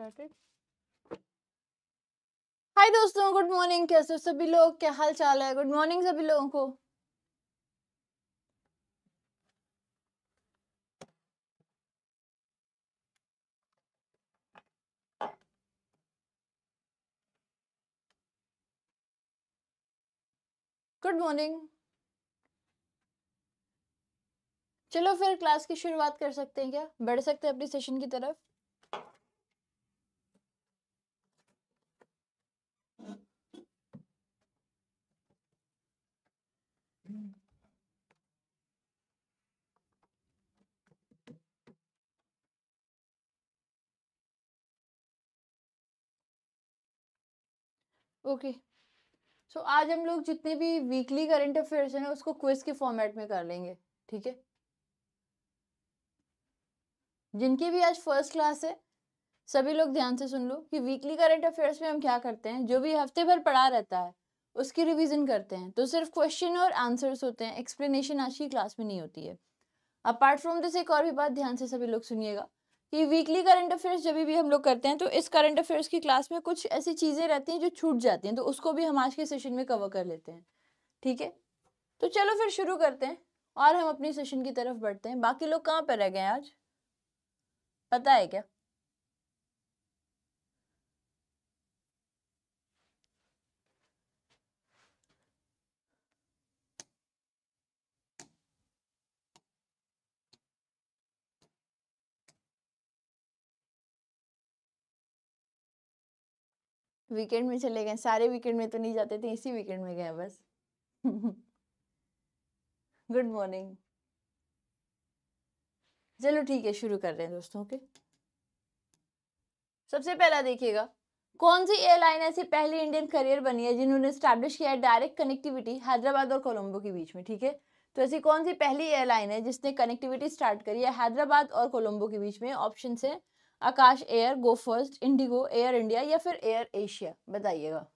Started हाय दोस्तों good morning कैसे सभी लोग क्या हाल चाल है गुड मॉर्निंग सभी लोगों को गुड मॉर्निंग चलो फिर क्लास की शुरुआत कर सकते हैं क्या बढ़ सकते हैं अपनी सेशन की तरफ ओके सो आज हम लोग जितने भी वीकली करंट अफेयर्स हैं उसको क्विज के फॉर्मेट में कर लेंगे ठीक है जिनकी भी आज फर्स्ट क्लास है सभी लोग ध्यान से सुन लो कि वीकली करंट अफेयर्स में हम क्या करते हैं जो भी हफ्ते भर पढ़ा रहता है उसकी रिवीजन करते हैं तो सिर्फ क्वेश्चन और आंसर्स होते हैं एक्सप्लेनेशन आज की क्लास में नहीं होती है अपार्ट फ्रॉम दिस एक और भी बात ध्यान से सभी लोग सुनिएगा कि वीकली करंट अफेयर्स जब भी हम लोग करते हैं तो इस करंट अफेयर्स की क्लास में कुछ ऐसी चीज़ें रहती हैं जो छूट जाती हैं तो उसको भी हम आज के सेशन में कवर कर लेते हैं ठीक है तो चलो फिर शुरू करते हैं और हम अपनी सेशन की तरफ बढ़ते हैं बाकी लोग कहाँ पर रह गए आज पता है क्या वीकेंड में चले गए सारे वीकेंड में तो नहीं जाते थे इसी वीकेंड में गए बस गुड मॉर्निंग चलो ठीक है शुरू कर रहे हैं दोस्तों ओके सबसे पहला देखिएगा कौन सी एयरलाइन ऐसी पहली इंडियन करियर बनी है जिन्होंने स्टैब्लिश किया है डायरेक्ट कनेक्टिविटी हैदराबाद और कोलंबो के बीच में ठीक है तो ऐसी कौन सी पहली एयरलाइन है जिसने कनेक्टिविटी स्टार्ट करी है हैदराबाद और कोलंबो के बीच में ऑप्शन है Akasa Air Go First IndiGo Air India या फिर एयर एशिया बताइएगा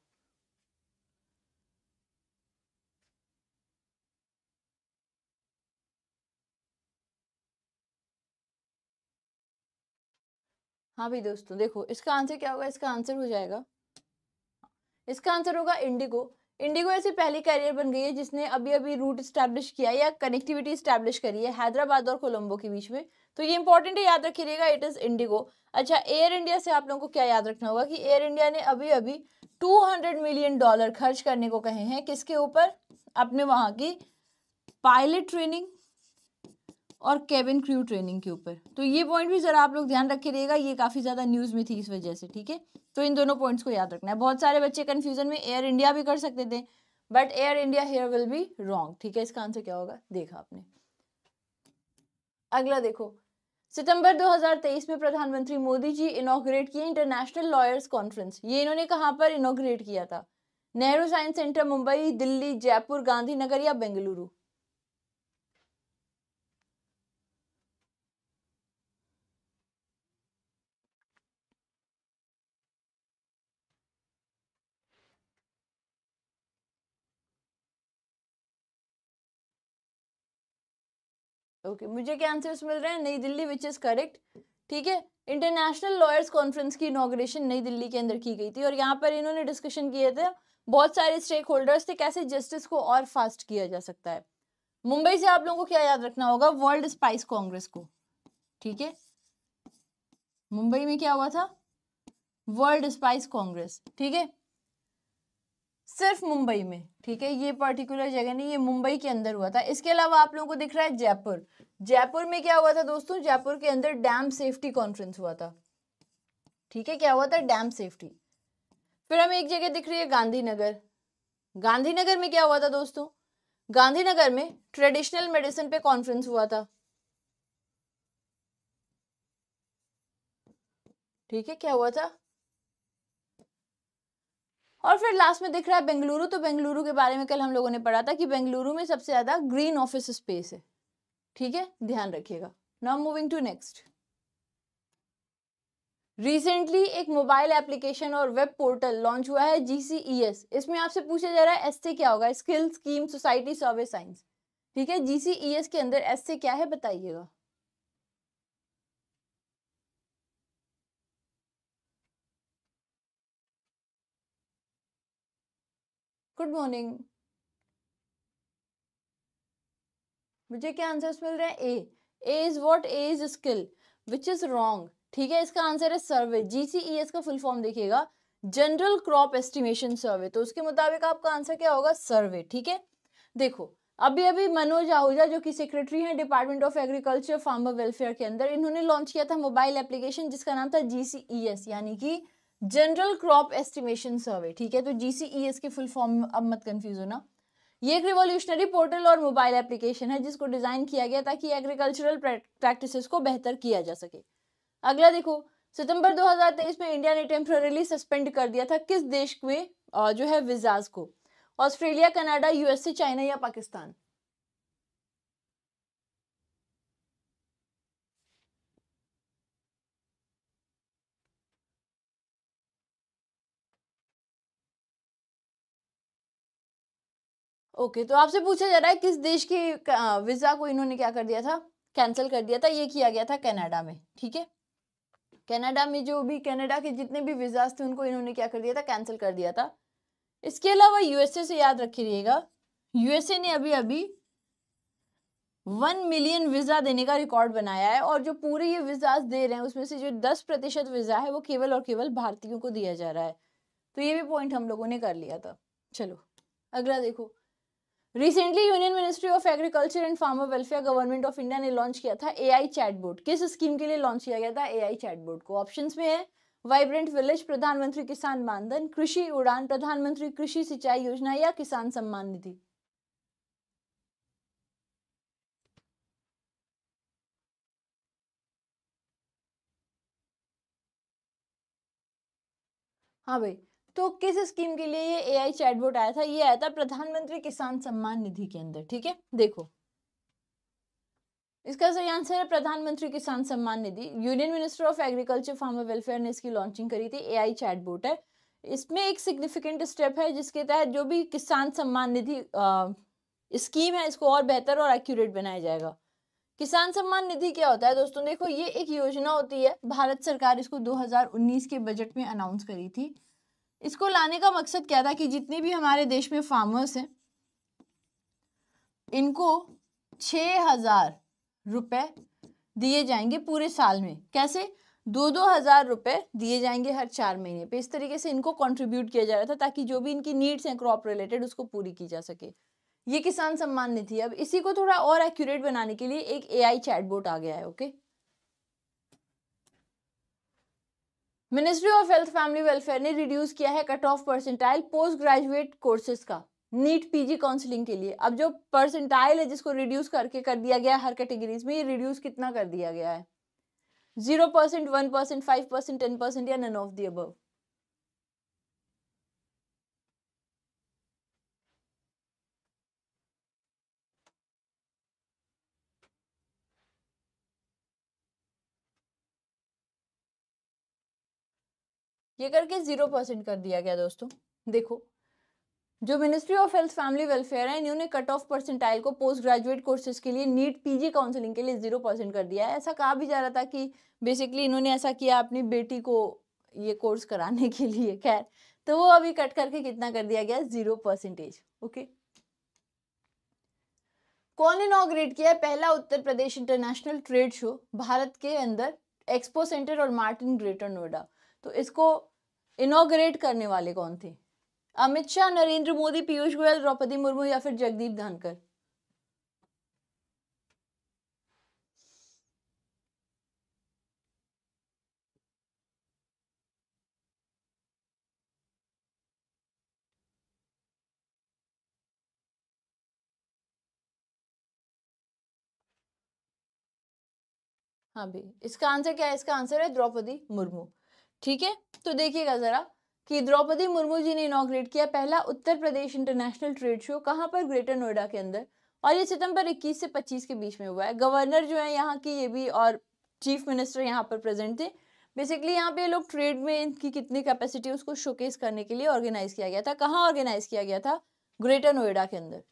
हाँ भाई दोस्तों देखो इसका आंसर क्या होगा इसका आंसर हो जाएगा इसका आंसर होगा इंडिगो इंडिगो ऐसी पहली कैरियर बन गई है जिसने अभी अभी रूट स्टैब्लिश किया या कनेक्टिविटी स्टैब्लिश करी है हैदराबाद और कोलंबो के बीच में तो ये इंपॉर्टेंट है याद रखिएगा इट इज़ इंडिगो अच्छा एयर इंडिया से आप लोगों को क्या याद रखना होगा कि एयर इंडिया ने अभी अभी 200 मिलियन डॉलर खर्च करने को कहे हैं किसके ऊपर अपने वहां की पायलट ट्रेनिंग और केबिन क्रू ट्रेनिंग के ऊपर तो ये पॉइंट भी ज़रा आप लोग ध्यान रहेगा ये काफ़ी ज़्यादा न्यूज़ में थी इस वजह से ठीक है तो इन दोनों पॉइंट्स को याद रखना है बहुत सारे बच्चे कन्फ्यूज़न में एयर इंडिया भी कर सकते थे but Air India here will be wrong ठीक है इसका आंसर क्या होगा देखा आपने अगला देखो सितंबर 2023 में प्रधानमंत्री मोदी जी इनोग्रेट किए इंटरनेशनल लॉयर्स कॉन्फ्रेंस ये इन्होंने कहाँ पर इनोग्रेट किया था नेहरू साइंस सेंटर मुंबई दिल्ली जयपुर गांधीनगर या बेंगलुरु ओके okay, मुझे क्या आंसर्स मिल रहे हैं नई दिल्ली विच इज़ करेक्ट ठीक है इंटरनेशनल लॉयर्स कॉन्फ्रेंस की इनाग्रेशन नई दिल्ली के अंदर की गई थी और यहाँ पर इन्होंने डिस्कशन किए थे बहुत सारे स्टेक होल्डर्स थे कैसे जस्टिस को और फास्ट किया जा सकता है मुंबई से आप लोगों को क्या याद रखना होगा वर्ल्ड स्पाइस कांग्रेस को ठीक है मुंबई में क्या हुआ था वर्ल्ड स्पाइस कांग्रेस ठीक है सिर्फ मुंबई में ठीक है ये पर्टिकुलर जगह नहीं ये मुंबई के अंदर हुआ था इसके अलावा आप लोगों को दिख रहा है जयपुर जयपुर में क्या हुआ था दोस्तों जयपुर के अंदर डैम सेफ्टी कॉन्फ्रेंस हुआ था ठीक है क्या हुआ था डैम सेफ्टी फिर हमें एक जगह दिख रही है गांधीनगर गांधीनगर में क्या हुआ था दोस्तों गांधीनगर में ट्रेडिशनल मेडिसिन पे कॉन्फ्रेंस हुआ था ठीक है क्या हुआ था और फिर लास्ट में दिख रहा है बेंगलुरु तो बेंगलुरु के बारे में कल हम लोगों ने पढ़ा था कि बेंगलुरु में सबसे ज़्यादा ग्रीन ऑफिस स्पेस है ठीक है ध्यान रखिएगा now moving to next recently एक मोबाइल एप्लीकेशन और वेब पोर्टल लॉन्च हुआ है जीसीईएस e इसमें आपसे पूछा जा रहा है एस से क्या होगा skill scheme society survey science ठीक है जीसीईएस e के अंदर एस से क्या है बताइएगा गुड मॉर्निंग मुझे क्या आंसर्स मिल रहे हैं A A is what A is skill which is wrong ठीक है इसका आंसर है सर्वे जीसीईएस e का फुल फॉर्म देखिएगा जनरल क्रॉप एस्टिमेशन सर्वे तो उसके मुताबिक आपका आंसर क्या होगा सर्वे ठीक है देखो अभी अभी मनोज आहूजा जो कि सेक्रेटरी हैं department of agriculture farmer welfare के अंदर इन्होंने लॉन्च किया था मोबाइल एप्लीकेशन जिसका नाम था जीसीईएस e यानी कि जनरल क्रॉप एस्टिमेशन सर्वे ठीक है तो जीसीईएस e के फुल फॉर्म अब मत कंफ्यूज होना ये एक रिवोल्यूशनरी पोर्टल और मोबाइल एप्लीकेशन है जिसको डिज़ाइन किया गया ताकि एग्रीकल्चरल प्रैक्टिसेस को बेहतर किया जा सके अगला देखो सितंबर 2023 में इंडिया ने टेम्प्रेरली सस्पेंड कर दिया था किस देश में जो है विजाज को ऑस्ट्रेलिया कनाडा यूएसए चाइना या पाकिस्तान ओके तो आपसे पूछा जा रहा है किस देश के वीज़ा को इन्होंने क्या कर दिया था कैंसिल कर दिया था ये किया गया था कनाडा में ठीक है कनाडा में जो भी कनाडा के जितने भी वीज़ाज थे उनको इन्होंने क्या कर दिया था कैंसिल कर दिया था इसके अलावा यूएसए से याद रखिएगा यूएसए ने अभी अभी वन मिलियन वीज़ा देने का रिकॉर्ड बनाया है और जो पूरे ये वीज़ाज दे रहे हैं उसमें से जो दस प्रतिशत वीज़ा है वो केवल और केवल भारतीयों को दिया जा रहा है तो ये भी पॉइंट हम लोगों ने कर लिया था चलो अगला देखो recently union ministry of agriculture and farmer welfare government of India ने लॉन्च किया था एआई चैटबोर्ड किस स्कीम के लिए लॉन्च किया गया था एआई चैटबोर्ड को ऑप्शन में है वाइब्रेंट विलेज प्रधानमंत्री किसान मानधन कृषि उड़ान प्रधानमंत्री कृषि सिंचाई योजना या किसान सम्मान निधि हाँ भाई तो किस स्कीम के लिए ये एआई चैटबोट आया था ये आया था प्रधानमंत्री किसान सम्मान निधि के अंदर ठीक है देखो इसका सही आंसर है Pradhan Mantri Kisan Samman Nidhi union minister of agriculture farmer welfare ने इसकी लॉन्चिंग करी थी एआई चैटबोट है इसमें एक सिग्निफिकेंट स्टेप है जिसके तहत जो भी किसान सम्मान निधि स्कीम है इसको और बेहतर और एक्यूरेट बनाया जाएगा किसान सम्मान निधि क्या होता है दोस्तों देखो ये एक योजना होती है भारत सरकार इसको 2019 के बजट में अनाउंस करी थी इसको लाने का मकसद क्या था कि जितने भी हमारे देश में फार्मर्स हैं इनको छः हज़ार रुपये दिए जाएंगे पूरे साल में कैसे दो दो हज़ार रुपये दिए जाएंगे हर चार महीने पे इस तरीके से इनको कंट्रीब्यूट किया जा रहा था ताकि जो भी इनकी नीड्स हैं क्रॉप रिलेटेड उसको पूरी की जा सके ये किसान सम्मान निधि अब इसी को थोड़ा और एक्यूरेट बनाने के लिए एक एआई चैटबोट आ गया है okay ministry of health family welfare ने रिड्यूस किया है cut off percentile post graduate courses का नीट पीजी काउंसलिंग के लिए अब जो परसेंटाइल है जिसको रिड्यूस करके कर दिया गया हर कैटेगरीज में ये रिड्यूस कितना कर दिया गया है zero percent one percent five percent ten percent या नन ऑफ दी अबव ये करके जीरो परसेंट कर दिया गया दोस्तों देखो जो ministry of health family welfare है इन्होंने कट ऑफ परसेंटाइल को पोस्ट ग्रेजुएट कोर्सेज के लिए नीट पीजी काउंसलिंग के लिए जीरो परसेंट कर दिया है ऐसा कहा भी जा रहा था कि बेसिकली इन्होंने ऐसा किया अपनी बेटी को ये कोर्स कराने के लिए खैर तो वो अभी कट करके कितना कर दिया गया जीरो परसेंटेज ओके कौन इनोग्रेट किया पहला Uttar Pradesh international trade show Bharat के अंदर एक्सपो सेंटर और मार्टिन ग्रेटर नोएडा तो इसको इनोग्रेट करने वाले कौन थे अमित शाह नरेंद्र मोदी पीयूष गोयल द्रौपदी मुर्मू या फिर जगदीप धनकर हाँ भाई इसका आंसर क्या है इसका आंसर है द्रौपदी मुर्मू ठीक है तो देखिएगा ज़रा कि द्रौपदी मुर्मू जी ने इनाग्रेट किया पहला Uttar Pradesh international trade show कहाँ पर ग्रेटर नोएडा के अंदर और ये सितंबर 21 से 25 के बीच में हुआ है गवर्नर जो है यहाँ की ये भी और चीफ मिनिस्टर यहाँ पर प्रेजेंट थे बेसिकली यहाँ पे लोग ट्रेड में इनकी कितनी कैपेसिटी है उसको शोकेस करने के लिए ऑर्गेनाइज किया गया था कहाँ ऑर्गेनाइज किया गया था ग्रेटर नोएडा के अंदर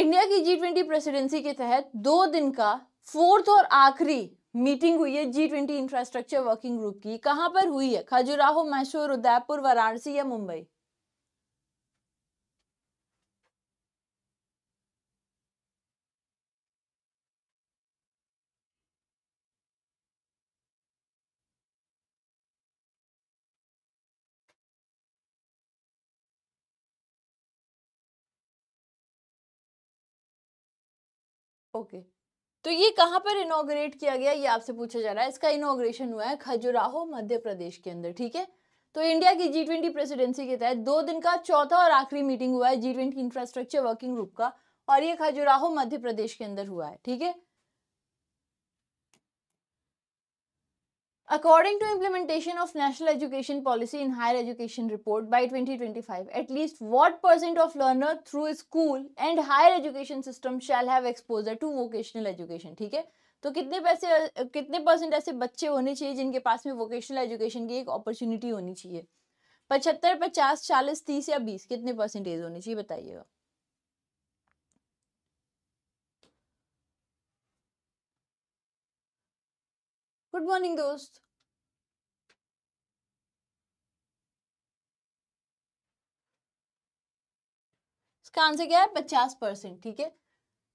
इंडिया की जी ट्वेंटी प्रेसिडेंसी के तहत दो दिन का फोर्थ और आखिरी मीटिंग हुई है G twenty infrastructure working group की कहां पर हुई है खजुराहो मैसूर उदयपुर वाराणसी या मुंबई ओके okay. तो ये कहाँ पर इनोग्रेट किया गया ये आपसे पूछा जा रहा है इसका इनोग्रेशन हुआ है खजुराहो मध्य प्रदेश के अंदर ठीक है तो इंडिया की जी ट्वेंटी प्रेसिडेंसी के तहत दो दिन का चौथा और आखिरी मीटिंग हुआ है G twenty infrastructure working group का और ये खजुराहो मध्य प्रदेश के अंदर हुआ है ठीक है According to implementation of National Education Policy in Higher Education Report by 2025, at least what percent of learner through school and higher education system shall have exposure to vocational education, ठीक है? तो कितने पैसे कितने परसेंट ऐसे बच्चे होने चाहिए जिनके पास में वोकेशनल एजुकेशन की एक अपॉर्चुनिटी होनी चाहिए पचहत्तर पचास चालीस तीस या बीस कितने परसेंटेज होनी चाहिए बताइएगा गुड मॉर्निंग दोस्त इसका आंसर क्या है पचास परसेंट ठीक है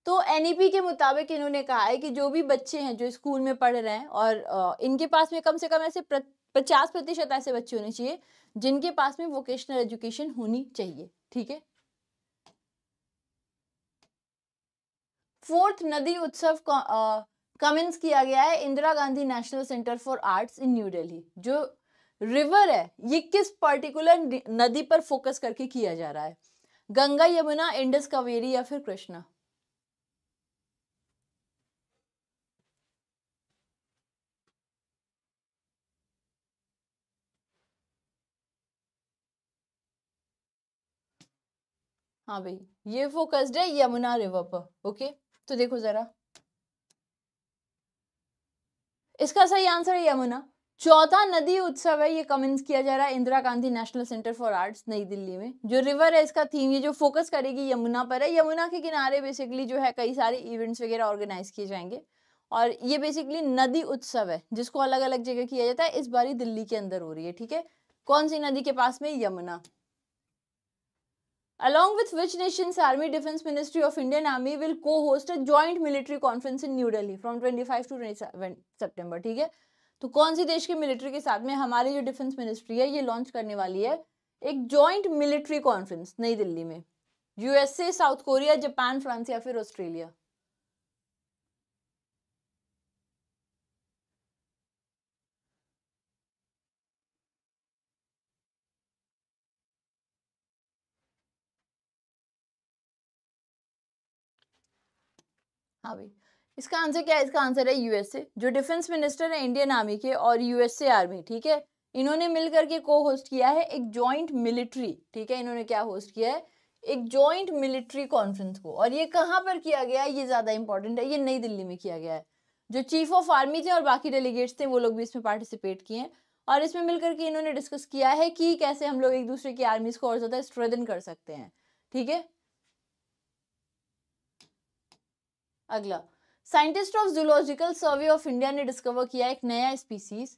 तो एनईपी e के मुताबिक इन्होंने कहा है कि जो भी बच्चे हैं जो स्कूल में पढ़ रहे हैं और इनके पास में कम से कम ऐसे पचास प्रतिशत ऐसे बच्चे होने चाहिए जिनके पास में वोकेशनल एजुकेशन होनी चाहिए ठीक है फोर्थ नदी उत्सव कमेंस किया गया है Indira Gandhi national centre for arts in New Delhi जो रिवर है ये किस पर्टिकुलर नदी पर फोकस करके किया जा रहा है गंगा यमुना इंडस कावेरी या फिर कृष्णा हाँ भाई ये फोकस्ड है यमुना रिवर पर ओके तो देखो जरा इसका सही आंसर है यमुना चौथा नदी उत्सव है ये कमेंस किया जा रहा है Indira Gandhi national centre for arts नई दिल्ली में जो रिवर है इसका थीम ये जो फोकस करेगी यमुना पर है यमुना के किनारे बेसिकली जो है कई सारे इवेंट्स वगैरह ऑर्गेनाइज किए जाएंगे और ये बेसिकली नदी उत्सव है जिसको अलग अलग जगह किया जाता है इस बार दिल्ली के अंदर हो रही है ठीक है कौन सी नदी के पास में Yamuna along with which nation's army defense ministry of indian army will co-host a joint military conference in new delhi from 25 to 27 september ठीक है तो कौन सी देश के military के साथ में हमारी जो डिफेंस ministry है ये launch करने वाली है एक joint military conference नई दिल्ली में usa south korea japan france या फिर australia हाँ भाई इसका आंसर क्या है इसका आंसर है यूएसए जो डिफेंस मिनिस्टर है इंडियन आर्मी के और यूएसए आर्मी ठीक है इन्होंने मिलकर के को होस्ट किया है एक जॉइंट मिलिट्री ठीक है इन्होंने क्या होस्ट किया है एक जॉइंट मिलिट्री कॉन्फ्रेंस को और ये कहाँ पर किया गया है ये ज़्यादा इंपॉर्टेंट है ये नई दिल्ली में किया गया है जो चीफ ऑफ आर्मी थे और बाकी डेलीगेट्स थे वो लोग भी इसमें पार्टिसिपेट किए हैं और इसमें मिलकर के इन्होंने डिस्कस किया है कि कैसे हम लोग एक दूसरे की आर्मीज़ को और ज़्यादा स्ट्रेदन कर सकते हैं ठीक है अगला scientist of zoological survey of India ने डिस्कवर किया एक नया स्पीसीज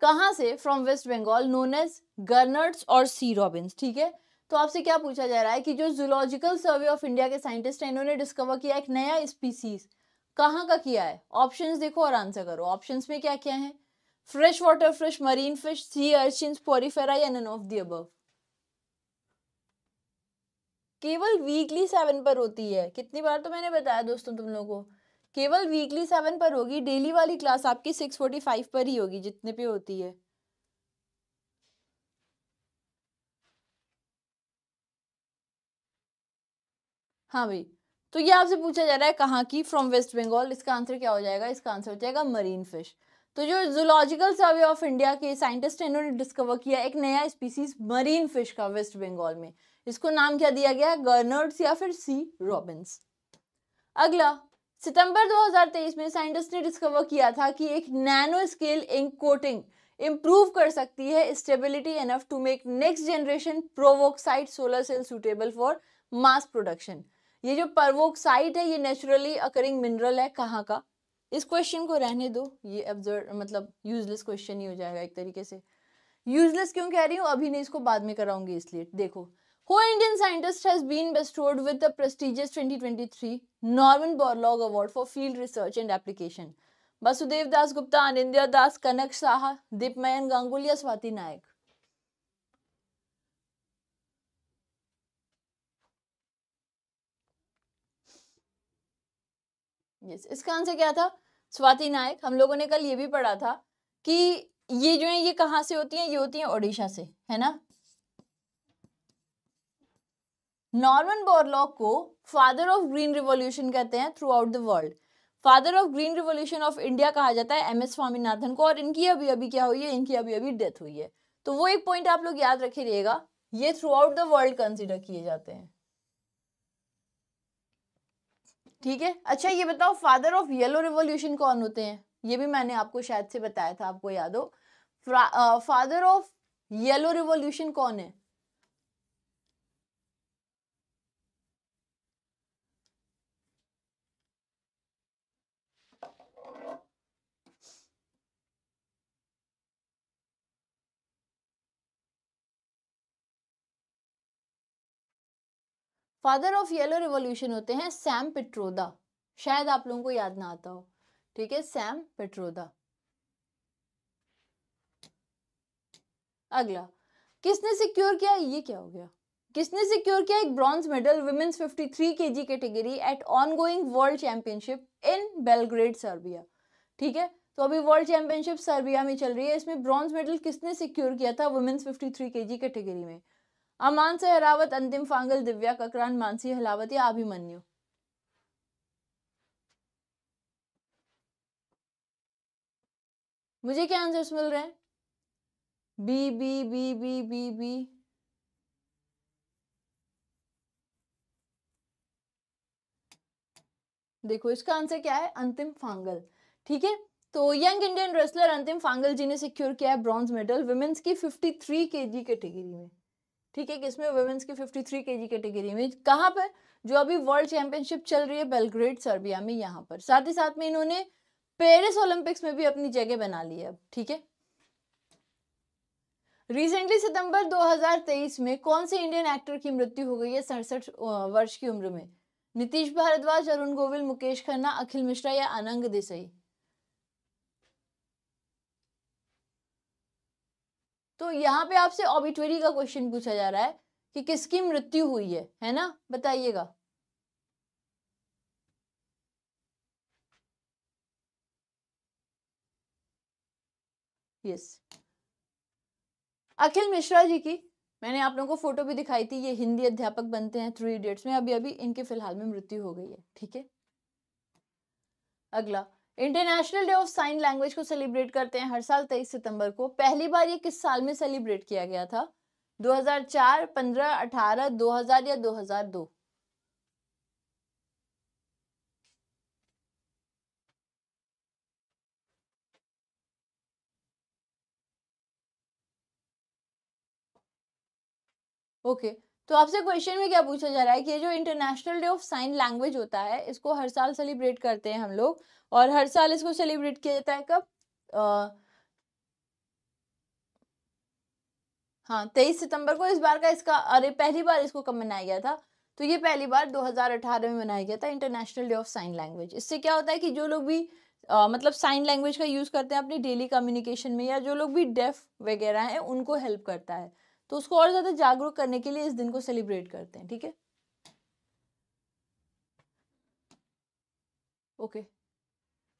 कहाँ से from West Bengal known as gurnards और सी रॉबिन्स ठीक है तो आपसे क्या पूछा जा रहा है कि जो जूलॉजिकल सर्वे ऑफ इंडिया के साइंटिस्ट हैं इन्होंने डिस्कवर किया एक नया स्पीसीज कहाँ का किया है ऑप्शंस देखो और आंसर करो ऑप्शंस में क्या क्या है fresh water fish marine fish sea urchin Porifera या नन ऑफ दी अबव केवल वीकली सेवन पर होती है कितनी बार तो मैंने बताया दोस्तों तुम लोगों को केवल वीकली सेवन पर होगी डेली वाली क्लास आपकी सिक्स फोर्टी फाइव पर ही होगी जितने पे होती है हाँ भाई तो ये आपसे पूछा जा रहा है कहाँ की फ्रॉम वेस्ट बंगाल इसका आंसर क्या हो जाएगा इसका आंसर हो जाएगा मरीन फिश तो जो जूलॉजिकल सर्वे ऑफ इंडिया के साइंटिस्ट इन्होंने डिस्कवर किया एक नया स्पीसीज मरीन फिश का वेस्ट बंगाल में इसको नाम क्या दिया गया गर्नर्ड्स या फिर सी रॉबिन्स अगला सितंबर 2023 में साइंटिस्ट ने डिस्कवर किया था कि एक nano scale ink coating improve कर सकती है stability enough to make next generation perovskite solar cell suitable for mass production ये जो परवोक्साइड है ये नेचुरली अकरिंग मिनरल है कहाँ का इस क्वेश्चन को रहने दो ये ऑब्जर्व मतलब यूजलेस क्वेश्चन ही हो जाएगा एक तरीके से यूजलेस क्यों कह रही हूँ अभी नहीं इसको बाद में कराऊंगी इसलिए देखो Who Indian scientist has been bestowed with the prestigious 2023 Norman Borlaug Award for Field Research and Application? Basudev Das Gupta, Anindya Das, Kanak Saha, Dipmayan Ganguly, Swati Nayak. yes. इसका आंसर क्या था स्वाति नायक हम लोगों ने कल ये भी पढ़ा था कि ये जो है ये कहाँ से होती हैं ये होती हैं ओडिशा से है ना नॉर्मन बोरलॉक को फादर ऑफ ग्रीन रिवॉल्यूशन कहते हैं throughout the world father of green revolution of India कहा जाता है एम एस स्वामीनाथन को और इनकी अभी अभी क्या हुई है इनकी अभी अभी डेथ हुई है तो वो एक पॉइंट आप लोग याद रखे रहिएगा ये throughout the world consider किए जाते हैं ठीक है अच्छा ये बताओ फादर ऑफ येलो रिवॉल्यूशन कौन होते हैं ये भी मैंने आपको शायद से बताया था आपको याद हो फादर ऑफ येलो रिवॉल्यूशन कौन है फादर ऑफ येलो रिवॉल्यूशन होते हैं सैम पेट्रोदा शायद आप लोगों को याद ना आता हो ठीक है सैम पेट्रोदा अगला किसने सिक्योर किया ये क्या हो गया किसने सिक्योर किया एक bronze medal women's 53 three K G category at ongoing world championship in Belgrade Serbia ठीक है तो अभी वर्ल्ड चैंपियनशिप सर्बिया में चल रही है इसमें ब्रॉन्ज मेडल किसने सिक्योर किया था women's 53 three K G category में अमान हरावत अंतिम फांगल दिव्या ककरान मानसी हलावत या अभिमन्यु मुझे क्या आंसर्स मिल रहे हैं B B B B B B देखो इसका आंसर क्या है अंतिम फांगल ठीक है तो यंग इंडियन रेसलर अंतिम फांगल जी ने सिक्योर किया है ब्रॉन्ज मेडल वुमेन्स की 53 केजी कैटेगरी में ठीक है किसमें वुमेंस की 53 जी कैटेगरी में कहाँ पर जो अभी वर्ल्ड चैंपियनशिप चल रही है बेलग्रेड सर्बिया में यहाँ पर साथ ही साथ में इन्होंने पेरिस ओलंपिक्स में भी अपनी जगह बना ली है अब ठीक है रिसेंटली सितंबर 2023 में कौन से इंडियन एक्टर की मृत्यु हो गई है सड़सठ वर्ष की उम्र में नीतीश भारद्वाज अरुण गोविल मुकेश खन्ना अखिल मिश्रा या अनंग देसाई तो यहाँ पे आपसे ऑबिटरी का क्वेश्चन पूछा जा रहा है कि किसकी मृत्यु हुई है है ना बताइएगा यस अखिल मिश्रा जी की मैंने आप लोगों को फोटो भी दिखाई थी ये हिंदी अध्यापक बनते हैं थ्री इडियट्स में अभी अभी इनके फिलहाल में मृत्यु हो गई है ठीक है अगला international day of sign language को सेलिब्रेट करते हैं हर साल तेईस सितंबर को पहली बार ये किस साल में सेलिब्रेट किया गया था 2004, 15, 18, 2000 या 2002 ओके okay. तो आपसे क्वेश्चन में क्या पूछा जा रहा है कि ये जो international day of sign language होता है इसको हर साल सेलिब्रेट करते हैं हम लोग और हर साल इसको सेलिब्रेट किया जाता है कब हाँ तेईस सितंबर को इस बार का इसका अरे पहली बार इसको कब मनाया गया था तो ये पहली बार 2018 में मनाया गया था international day of sign language इससे क्या होता है कि जो लोग भी आ, मतलब साइन लैंग्वेज का यूज़ करते हैं अपनी डेली कम्युनिकेशन में या जो लोग भी डेफ वगैरह हैं उनको हेल्प करता है तो उसको और ज़्यादा जागरूक करने के लिए इस दिन को सेलिब्रेट करते हैं ठीक है okay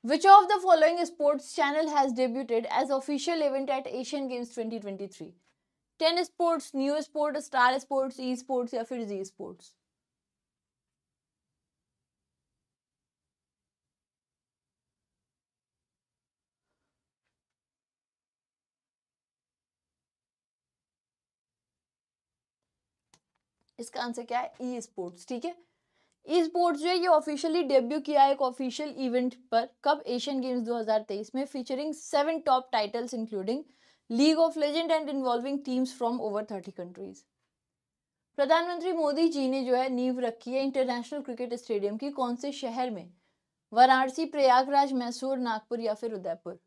which of the following sports channel has debuted as official event at Asian games 2023 ten sports new sport star sports E sports या फिर जी स्पोर्ट्स इसका आंसर क्या है ई स्पोर्ट्स ठीक है ई स्पोर्ट्स जो है ये ऑफिशियली डेब्यू किया है एक ऑफिशियल इवेंट पर कब एशियन गेम्स 2023 में featuring seven top titles including league of legend and involving teams from over thirty countries प्रधानमंत्री मोदी जी ने जो है नींव रखी है इंटरनेशनल क्रिकेट स्टेडियम की कौन से शहर में वाराणसी प्रयागराज मैसूर नागपुर या फिर उदयपुर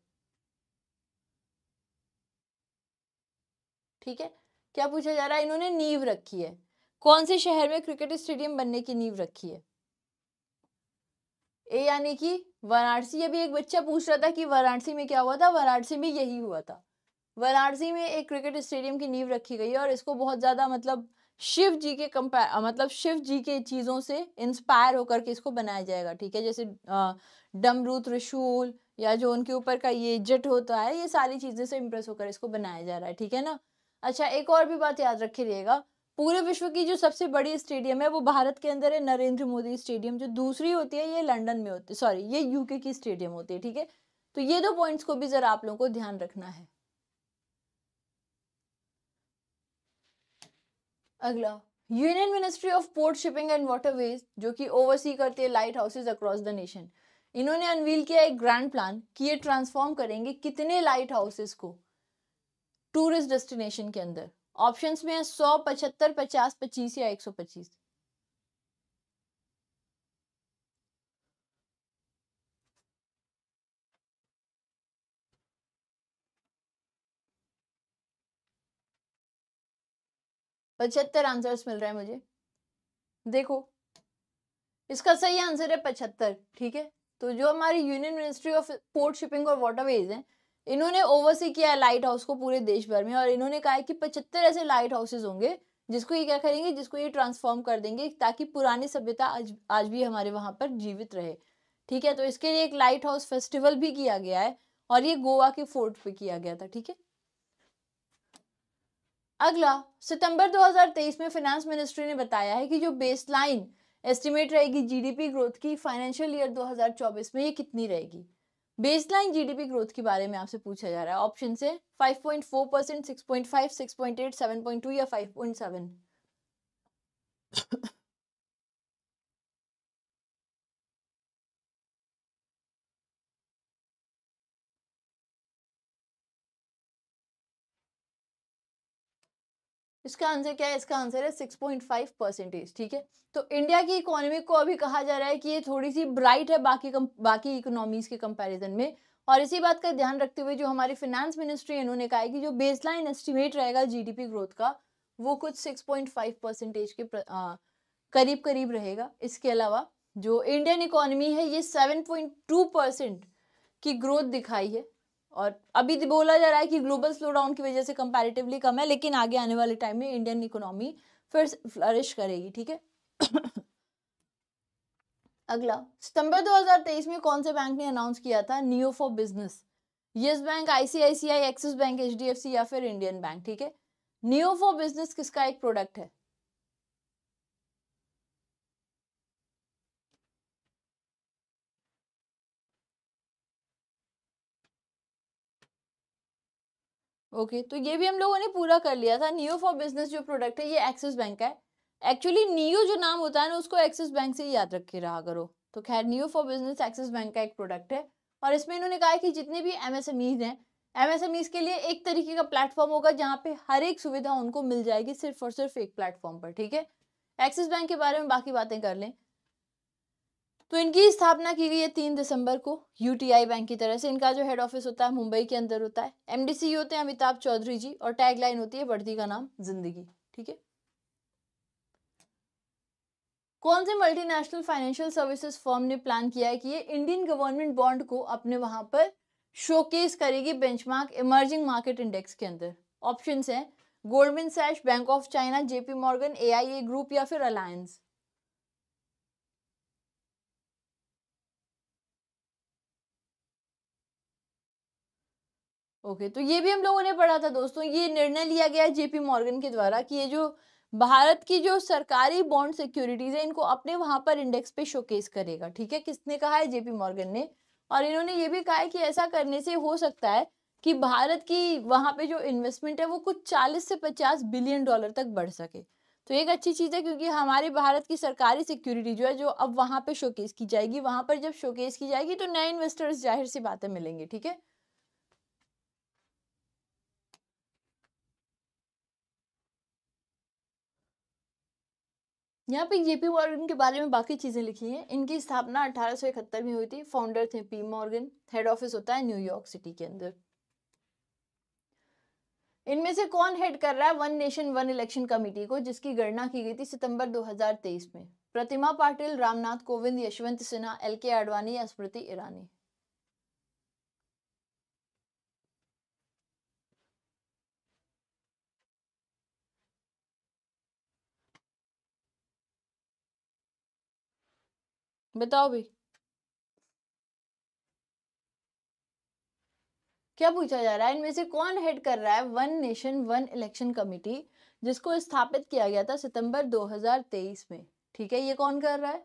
ठीक है क्या पूछा जा रहा है इन्होंने नींव रखी है कौन से शहर में क्रिकेट स्टेडियम बनने की नींव रखी है ए यानी कि वाराणसी अभी एक बच्चा पूछ रहा था कि वाराणसी में क्या हुआ था वाराणसी में यही हुआ था वाराणसी में एक क्रिकेट स्टेडियम की नींव रखी गई है और इसको बहुत ज़्यादा मतलब शिव जी के कंपेयर मतलब शिव जी के चीज़ों से इंस्पायर होकर के इसको बनाया जाएगा ठीक है जैसे डमरू त्रिशूल या जो उनके ऊपर का ये जट होता है ये सारी चीज़ें से इम्प्रेस होकर इसको बनाया जा रहा है ठीक है ना अच्छा एक और भी बात याद रखे रहिएगा पूरे विश्व की जो सबसे बड़ी स्टेडियम है वो भारत के अंदर है नरेंद्र मोदी स्टेडियम जो दूसरी होती है ये लंदन में होती है सॉरी ये यूके की स्टेडियम होती है ठीक है तो ये दो पॉइंट्स को भी जरा आप लोगों को ध्यान रखना है अगला union ministry of port shipping and waterways जो कि ओवरसी करती है lighthouses across the nation इन्होंने अनवील किया एक ग्रैंड प्लान कि ये ट्रांसफॉर्म करेंगे कितने लाइट हाउसेस को टूरिस्ट डेस्टिनेशन के अंदर ऑप्शन में है सौ पचहत्तर पचास पच्चीस या एक सौ पच्चीस पचहत्तर आंसर्स मिल रहे है मुझे देखो इसका सही आंसर है पचहत्तर ठीक है तो जो हमारी union ministry of port shipping और वाटरवेज है इन्होंने ओवरसी किया है लाइट हाउस को पूरे देश भर में और इन्होंने कहा है कि पचहत्तर ऐसे लाइट हाउसेज होंगे जिसको ये क्या करेंगे जिसको ये ट्रांसफॉर्म कर देंगे ताकि पुरानी सभ्यता आज आज भी हमारे वहाँ पर जीवित रहे ठीक है तो इसके लिए एक लाइट हाउस फेस्टिवल भी किया गया है और ये गोवा के फोर्ट पे किया गया था ठीक है अगला सितंबर 2023 में फाइनेंस मिनिस्ट्री ने बताया है कि जो बेसलाइन एस्टिमेट रहेगी जीडीपी ग्रोथ की फाइनेंशियल ईयर 2024 में ये कितनी रहेगी बेसलाइन जीडीपी ग्रोथ के बारे में आपसे पूछा जा रहा है ऑप्शन से five point four percent six point five six point eight seven point two या फाइव पॉइंट सेवन इसका आंसर क्या है इसका आंसर है सिक्स पॉइंट फाइव परसेंटेज ठीक है तो इंडिया की इकोनॉमी को अभी कहा जा रहा है कि ये थोड़ी सी ब्राइट है बाकी कम, बाकी इकोनॉमीज के कंपैरिजन में और इसी बात का ध्यान रखते हुए जो हमारी फिनेंस मिनिस्ट्री है इन्होंने कहा है कि जो बेसलाइन एस्टिमेट रहेगा जी ग्रोथ का वो कुछ सिक्स परसेंटेज के आ, करीब करीब रहेगा इसके अलावा जो इंडियन इकोनॉमी है ये सेवन परसेंट की ग्रोथ दिखाई है और अभी तो बोला जा रहा है कि ग्लोबल स्लोडाउन की वजह से कंपैरेटिवली कम है लेकिन आगे आने वाले टाइम में इंडियन इकोनॉमी फिर फ्लरिश करेगी ठीक है अगला सितंबर 2023 में कौन से बैंक ने अनाउंस किया था neo for business Yes bank ICICI Axis bank H या फिर इंडियन बैंक ठीक है नियो फॉर बिजनेस किसका एक प्रोडक्ट है ओके okay, तो ये भी हम लोगों ने पूरा कर लिया था नियो फॉर बिजनेस जो प्रोडक्ट है ये एक्सिस बैंक का है एक्चुअली नियो जो नाम होता है ना उसको एक्सिस बैंक से याद रखे रहा करो तो खैर neo for business Axis bank का एक प्रोडक्ट है और इसमें इन्होंने कहा है कि जितने भी एम एस हैं एमएसएमईज के लिए एक तरीके का प्लेटफॉर्म होगा जहाँ पे हर एक सुविधा उनको मिल जाएगी सिर्फ और सिर्फ एक प्लेटफॉर्म पर ठीक है एक्सिस बैंक के बारे में बाकी बातें कर लें तो इनकी स्थापना की गई है तीन दिसंबर को यूटीआई बैंक की तरह से इनका जो हेड ऑफिस होता है मुंबई के अंदर होता है एमडीसी होते हैं अमिताभ चौधरी जी और टैगलाइन होती है बढ़ती का नाम जिंदगी ठीक है कौन से मल्टीनेशनल फाइनेंशियल सर्विसेज फॉर्म ने प्लान किया है कि ये इंडियन गवर्नमेंट बॉन्ड को अपने वहां पर शोकेस करेगी बेंचमार्क इमर्जिंग मार्केट इंडेक्स के अंदर ऑप्शन है Goldman Sachs bank of China JP Morgan AIA group या फिर अलायंस ओके okay, तो ये भी हम लोगों ने पढ़ा था दोस्तों ये निर्णय लिया गया है जेपी मॉर्गन के द्वारा कि ये जो भारत की जो सरकारी बॉन्ड सिक्योरिटीज है इनको अपने वहां पर इंडेक्स पे शोकेस करेगा ठीक है किसने कहा है जेपी मॉर्गन ने और इन्होंने ये भी कहा है कि ऐसा करने से हो सकता है कि भारत की वहाँ पे जो इन्वेस्टमेंट है वो कुछ चालीस से पचास बिलियन डॉलर तक बढ़ सके तो एक अच्छी चीज़ है क्योंकि हमारे भारत की सरकारी सिक्योरिटी जो है जो अब वहाँ पे शोकेस की जाएगी वहाँ पर जब शोकेस की जाएगी तो नए इन्वेस्टर्स जाहिर सी बातें मिलेंगे ठीक है यहाँ पे जेपी मॉर्गन के बारे में बाकी चीज़ें लिखी हैं इनकी स्थापना अठारह में हुई थी फाउंडर थे पी मॉर्गन हेड ऑफिस होता है न्यूयॉर्क सिटी के अंदर इनमें से कौन हेड कर रहा है one nation one election committee को जिसकी गणना की गई थी सितंबर 2023 में प्रतिमा पाटिल रामनाथ कोविंद यशवंत सिन्हा एल के आडवाणी या स्मृति ईरानी बताओ भी क्या पूछा जा रहा है इनमें से कौन हेड कर रहा है one nation one election committee जिसको स्थापित किया गया था सितंबर 2023 में ठीक है ये कौन कर रहा है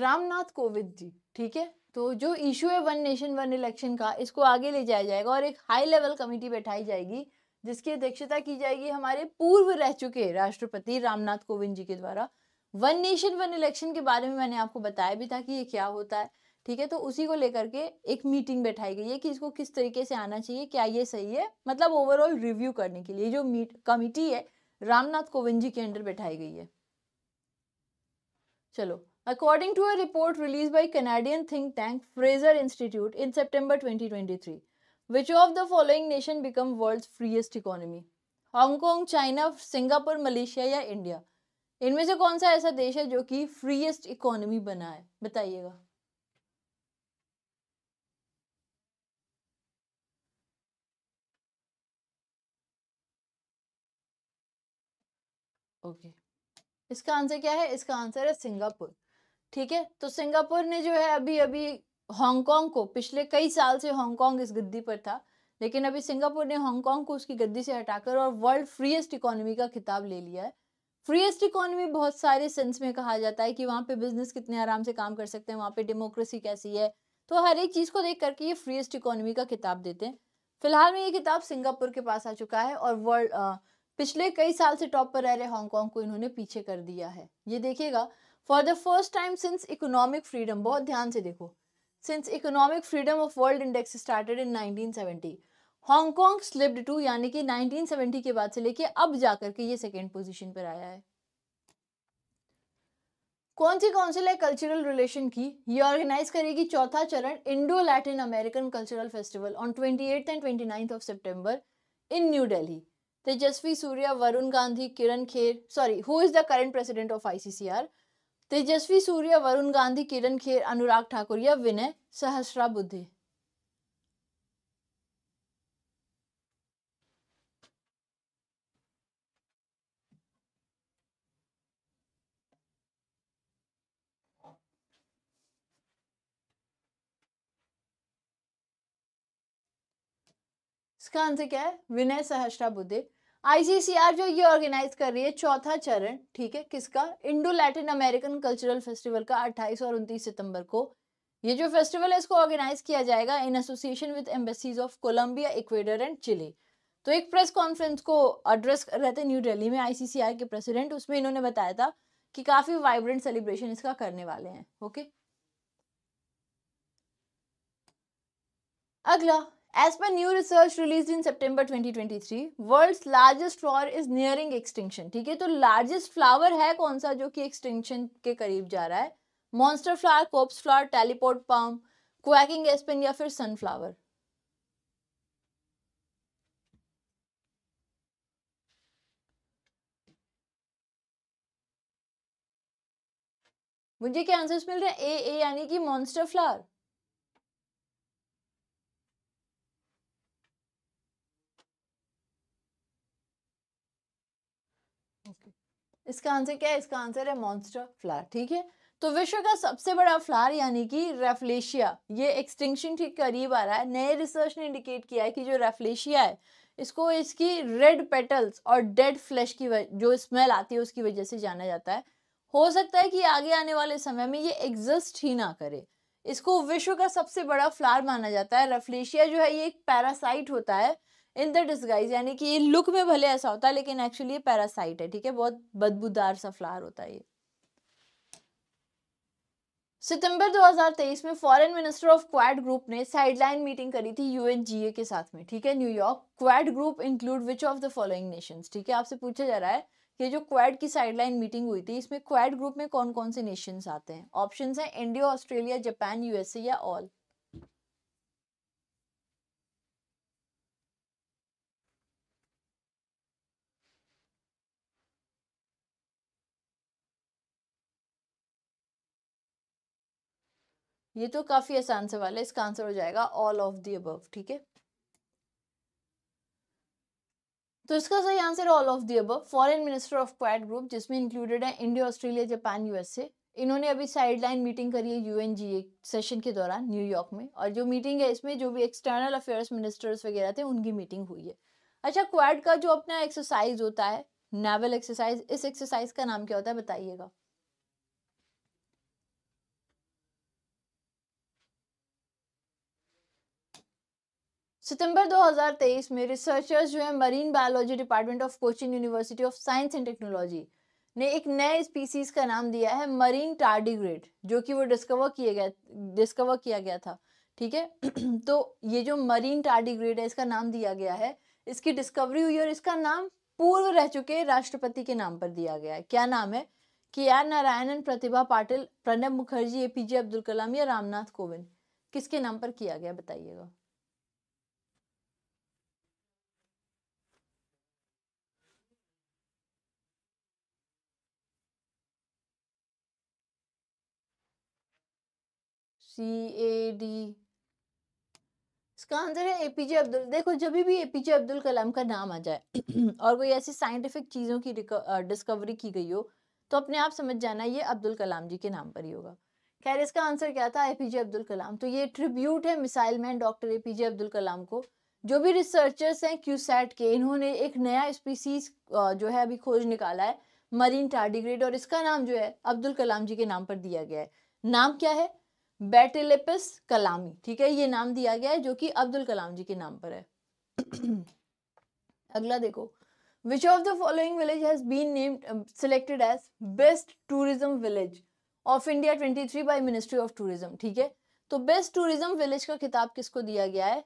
रामनाथ कोविंद जी ठीक है तो जो इशू है वन नेशन वन इलेक्शन का इसको आगे ले जाया जाएगा और एक हाई लेवल कमेटी बैठाई जाएगी जिसकी अध्यक्षता की जाएगी हमारे पूर्व रह चुके राष्ट्रपति रामनाथ कोविंद जी के द्वारा वन नेशन वन इलेक्शन के बारे में मैंने आपको बताया भी था कि ये क्या होता है ठीक है तो उसी को लेकर के एक मीटिंग बैठाई गई है कि इसको किस तरीके से आना चाहिए क्या ये सही है मतलब ओवरऑल रिव्यू करने के लिए जो मीट कमिटी है रामनाथ कोविंद जी के अंडर बैठाई गई है चलो according to a report release by Canadian think tank Fraser institute in September twenty which of the following nation become world freest economy Hong Kong China Singapore Malaysia या इंडिया इनमें से कौन सा ऐसा देश है जो कि फ्रीएस्ट इकोनॉमी बना है बताइएगा ओके okay. इसका आंसर क्या है इसका आंसर है सिंगापुर ठीक है तो सिंगापुर ने जो है अभी अभी हांगकांग को पिछले कई साल से हांगकांग इस गद्दी पर था लेकिन अभी सिंगापुर ने हांगकांग को उसकी गद्दी से हटाकर और वर्ल्ड फ्रीएस्ट इकोनॉमी का खिताब ले लिया है फ्रीएस्ट इकोनॉमी बहुत सारे सेंस में कहा जाता है कि वहाँ पे बिजनेस कितने आराम से काम कर सकते हैं वहाँ पे डेमोक्रेसी कैसी है तो हर एक चीज़ को देख करके ये फ्रीएस्ट इकोनॉमी का किताब देते हैं फिलहाल में ये किताब सिंगापुर के पास आ चुका है और वर्ल्ड पिछले कई साल से टॉप पर रह रहे हांगकॉन्ग को इन्होंने पीछे कर दिया है ये देखिएगा for the first time since economic freedom बहुत ध्यान से देखो since economic freedom of world index started in nineteen Hong Kong slipped to यानी कि 1970 के बाद से लेके अब जाकर के ये सेकेंड पोजीशन पर आया है कौन सी काउंसिल है कल्चरल रिलेशन की ये ऑर्गेनाइज करेगी चौथा चरण Indo Latin American cultural festival on twenty eight and twenty ninth of September in New Delhi Tejasvi Surya Varun Gandhi Kiran Kher sorry who is the current president of ICCR Tejasvi Surya Varun Gandhi Kiran Kher Anurag Thakur या विनय सहस्रा बुद्धि इसका आंसर क्या है विनय सहस्रा बुद्धि आईसीसीआर जो ये ऑर्गेनाइज कर रही है चौथा चरण ठीक है किसका Indo Latin American cultural festival का 28 और 29 सितंबर को ये जो फेस्टिवल है इसको ऑर्गेनाइज किया जाएगा in association with embassies of Colombia Ecuador and Chile तो एक प्रेस कॉन्फ्रेंस को एड्रेस कर रहे थे न्यू दिल्ली में आईसीसीआर के प्रेसिडेंट उसमें इन्होंने बताया था कि काफी वाइब्रेंट सेलिब्रेशन इसका करने वाले हैं ओके अगला As per new research released in September 2023, world's largest flower is nearing extinction. ठीक है तो largest flower है कौन सा जो कि extinction के करीब जा रहा है monster flower corpse flower teleport palm quacking aspen या फिर sunflower मुझे क्या आंसर्स मिल रहे हैं ए ए यानी कि मॉन्स्टर फ्लावर इसका आंसर क्या है इसका आंसर है मॉन्स्टर फ्लार ठीक है तो विश्व का सबसे बड़ा फ्लार यानी कि रेफ्लेशिया ये एक्सटिंक्शन के करीब आ रहा है नए रिसर्च ने इंडिकेट किया है कि जो रेफ्लेशिया है इसको इसकी रेड पेटल्स और डेड फ्लैश की जो स्मेल आती है उसकी वजह से जाना जाता है हो सकता है कि आगे आने वाले समय में ये एग्जिस्ट ही ना करे इसको विश्व का सबसे बड़ा फ्लार माना जाता है रेफ्लेशिया जो है ये एक पैरासाइट होता है इन द डिस्गाइज यानी कि ये लुक में भले ऐसा होता है लेकिन एक्चुअली ये पैरासाइट है ठीक है बहुत बदबूदार सा फ्लावर होता है ये सितंबर 2023 में foreign minister of Quad group ने साइडलाइन मीटिंग करी थी यूएनजीए के साथ में ठीक है New York Quad group include which of the following nations ठीक है आपसे पूछा जा रहा है कि जो क्वाड की साइडलाइन मीटिंग हुई थी इसमें क्वाड ग्रुप में कौन कौन से नेशंस आते हैं ऑप्शन है इंडिया ऑस्ट्रेलिया जापान यूएसए या ऑल ये तो काफ़ी आसान सवाल है इसका आंसर हो जाएगा ऑल ऑफ दी अब ठीक है तो इसका सही आंसर ऑल ऑफ दी अब foreign minister of Quad group जिसमें इंक्लूडेड है इंडिया ऑस्ट्रेलिया जापान यूएसए इन्होंने अभी साइडलाइन मीटिंग करी है यूएनजीए सेशन के दौरान न्यूयॉर्क में और जो मीटिंग है इसमें जो भी एक्सटर्नल अफेयर्स मिनिस्टर्स वगैरह थे उनकी मीटिंग हुई है अच्छा क्वाड का जो अपना एक्सरसाइज होता है नेवल एक्सरसाइज इस एक्सरसाइज का नाम क्या होता है बताइएगा सितंबर 2023 में रिसर्चर्स जो है marine biology department of Cochin university of science and technology ने एक नए स्पीसीज का नाम दिया है मरीन टार्डिग्रेड जो कि वो डिस्कवर किए गए डिस्कवर किया गया था ठीक है तो ये जो मरीन टार्डिग्रेड है इसका नाम दिया गया है इसकी डिस्कवरी हुई और इसका नाम पूर्व रह चुके राष्ट्रपति के नाम पर दिया गया है क्या नाम है K R Narayanan Pratibha Patil Pranab Mukherjee A P J Abdul Kalam या रामनाथ कोविंद किसके नाम पर किया गया बताइएगा सी ए डी इसका आंसर है एपीजे अब्दुल देखो जब भी एपीजे अब्दुल कलाम का नाम आ जाए और कोई ऐसी साइंटिफिक चीज़ों की डिस्कवरी की गई हो तो अपने आप समझ जाना ये अब्दुल कलाम जी के नाम पर ही होगा खैर इसका आंसर क्या था एपीजे अब्दुल कलाम तो ये ट्रिब्यूट है missile man doctor APJ Abdul Kalam को जो भी रिसर्चर्स हैं क्यूसैट के इन्होंने एक नया स्पीसीज जो है अभी खोज निकाला है मरीन टार्डिग्रेड और इसका नाम जो है अब्दुल कलाम जी के नाम पर दिया गया है नाम क्या है बेटेलेपस कलामी ठीक है ये नाम दिया गया है जो कि अब्दुल कलाम जी के नाम पर है अगला देखो which of the following village has been named selected as best tourism village of India 23 by ministry of tourism ठीक है तो बेस्ट टूरिज्म विलेज का खिताब किसको दिया गया है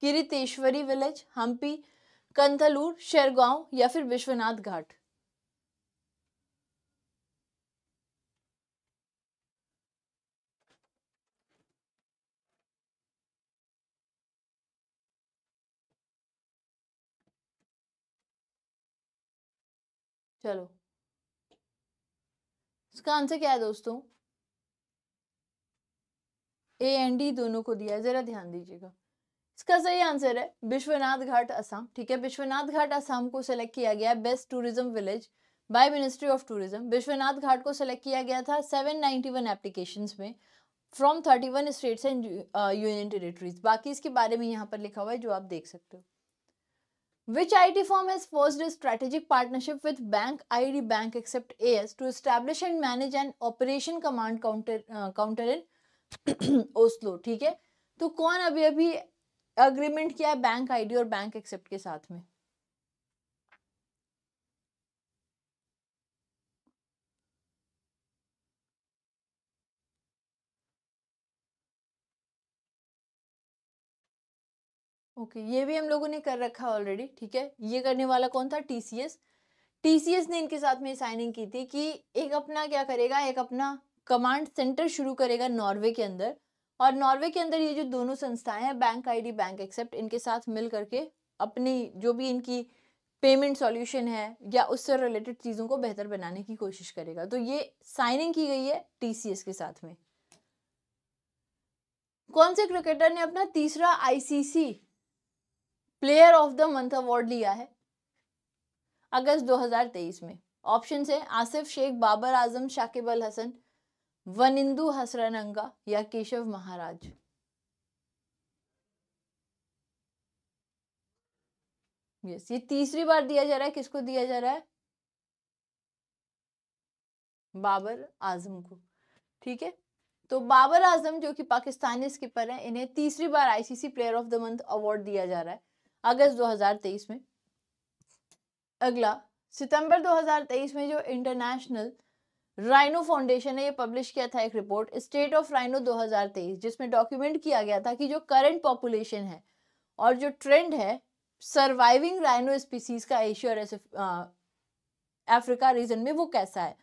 किरितेश्वरी विलेज हम्पी कंथलूर शेरगांव या फिर विश्वनाथ घाट चलो इसका आंसर क्या है दोस्तों ए एंड डी दोनों को दिया है जरा ध्यान दीजिएगा इसका सही आंसर है विश्वनाथ घाट असम ठीक है विश्वनाथ घाट असम को सेलेक्ट किया गया है best tourism village by ministry of tourism Vishwanath Ghat को सेलेक्ट किया गया था 791 एप्लीकेशंस में from 31 states and union territories बाकी इसके बारे में यहाँ पर लिखा हुआ है जो आप देख सकते हो Which IT firm has forged a strategic partnership with Bank ID Bank except AS to establish and manage an operation command counter uh, counter in Oslo ठीक है तो कौन अभी अभी agreement किया है Bank ID और Bank except के साथ में ओके ये भी हम लोगों ने कर रखा है ऑलरेडी ठीक है ये करने वाला कौन था T C S T C S ने इनके साथ में साइनिंग की थी कि एक अपना क्या करेगा एक अपना कमांड सेंटर शुरू करेगा नॉर्वे के अंदर और नॉर्वे के अंदर ये जो दोनों संस्थाएं हैं बैंक आईडी बैंक एक्सेप्ट इनके साथ मिल करके अपनी जो भी इनकी पेमेंट सॉल्यूशन है या उससे रिलेटेड चीज़ों को बेहतर बनाने की कोशिश करेगा तो ये साइनिंग की गई है एस के साथ में कौन से क्रिकेटर ने अपना तीसरा ICC player of the month award लिया है अगस्त 2023 में ऑप्शन है आसिफ शेख बाबर आजम शाकिब अल हसन वनिंदु हसरनंगा या केशव महाराज यस ये तीसरी बार दिया जा रहा है किसको दिया जा रहा है बाबर आजम को ठीक है तो बाबर आजम जो कि पाकिस्तानी स्किपर हैं इन्हें तीसरी बार ICC player of the month award दिया जा रहा है अगस्त 2023 में अगला सितंबर 2023 में जो इंटरनेशनल राइनो फाउंडेशन ने ये पब्लिश किया था एक रिपोर्ट स्टेट ऑफ राइनो 2023 जिसमें डॉक्यूमेंट किया गया था कि जो करंट पॉपुलेशन है और जो ट्रेंड है सर्वाइविंग राइनो स्पीसीज का एशिया और अफ्रीका रीजन में वो कैसा है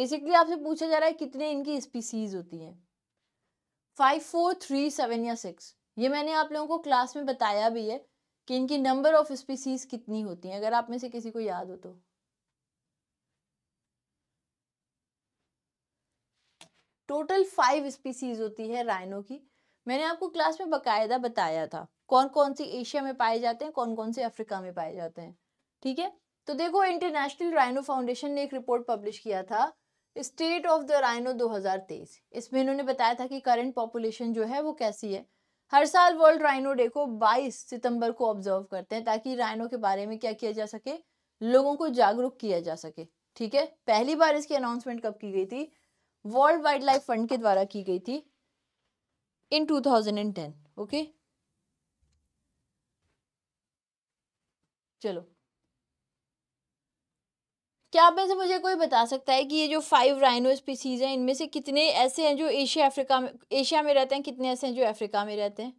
बेसिकली आपसे पूछा जा रहा है कितने इनकी स्पीसीज होती हैं फाइव फोर थ्री सेवन या सिक्स ये मैंने आप लोगों को क्लास में बताया भी है कि इनकी नंबर ऑफ स्पीसीज कितनी होती हैं अगर आप में से किसी को याद हो तो टोटल फाइव स्पीसीज होती है राइनो की मैंने आपको क्लास में बकायदा बताया था कौन कौन सी एशिया में पाए जाते हैं कौन कौन से अफ्रीका में पाए जाते हैं ठीक है तो देखो इंटरनेशनल राइनो फाउंडेशन ने एक रिपोर्ट पब्लिश किया था स्टेट ऑफ द राइनो 2023 इसमें इन्होंने बताया था कि करंट पॉपुलेशन जो है वो कैसी है हर साल वर्ल्ड राइनो डे को 22 सितंबर को ऑब्जर्व करते हैं ताकि राइनो के बारे में क्या किया जा सके लोगों को जागरूक किया जा सके ठीक है पहली बार इसकी अनाउंसमेंट कब की गई थी वर्ल्ड वाइल्ड लाइफ फंड के द्वारा की गई थी इन 2010 ओके चलो क्या आप ऐसे मुझे कोई बता सकता है कि ये जो फाइव राइनो स्पीसीज़ हैं इनमें से कितने ऐसे हैं जो एशिया अफ्रीका में एशिया में रहते हैं कितने ऐसे हैं जो अफ्रीका में रहते हैं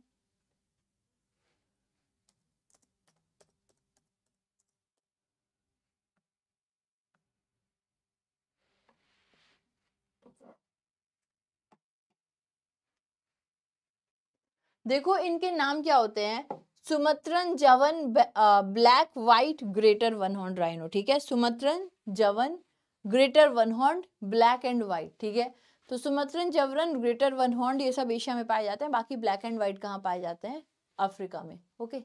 देखो इनके नाम क्या होते हैं Sumatran Javan black white greater one horn rhino ठीक है Sumatran Javan greater one horn black and white ठीक है तो Sumatran Javan greater one horn ये सब एशिया में पाए जाते हैं बाकी ब्लैक एंड व्हाइट कहाँ पाए जाते हैं अफ्रीका में ओके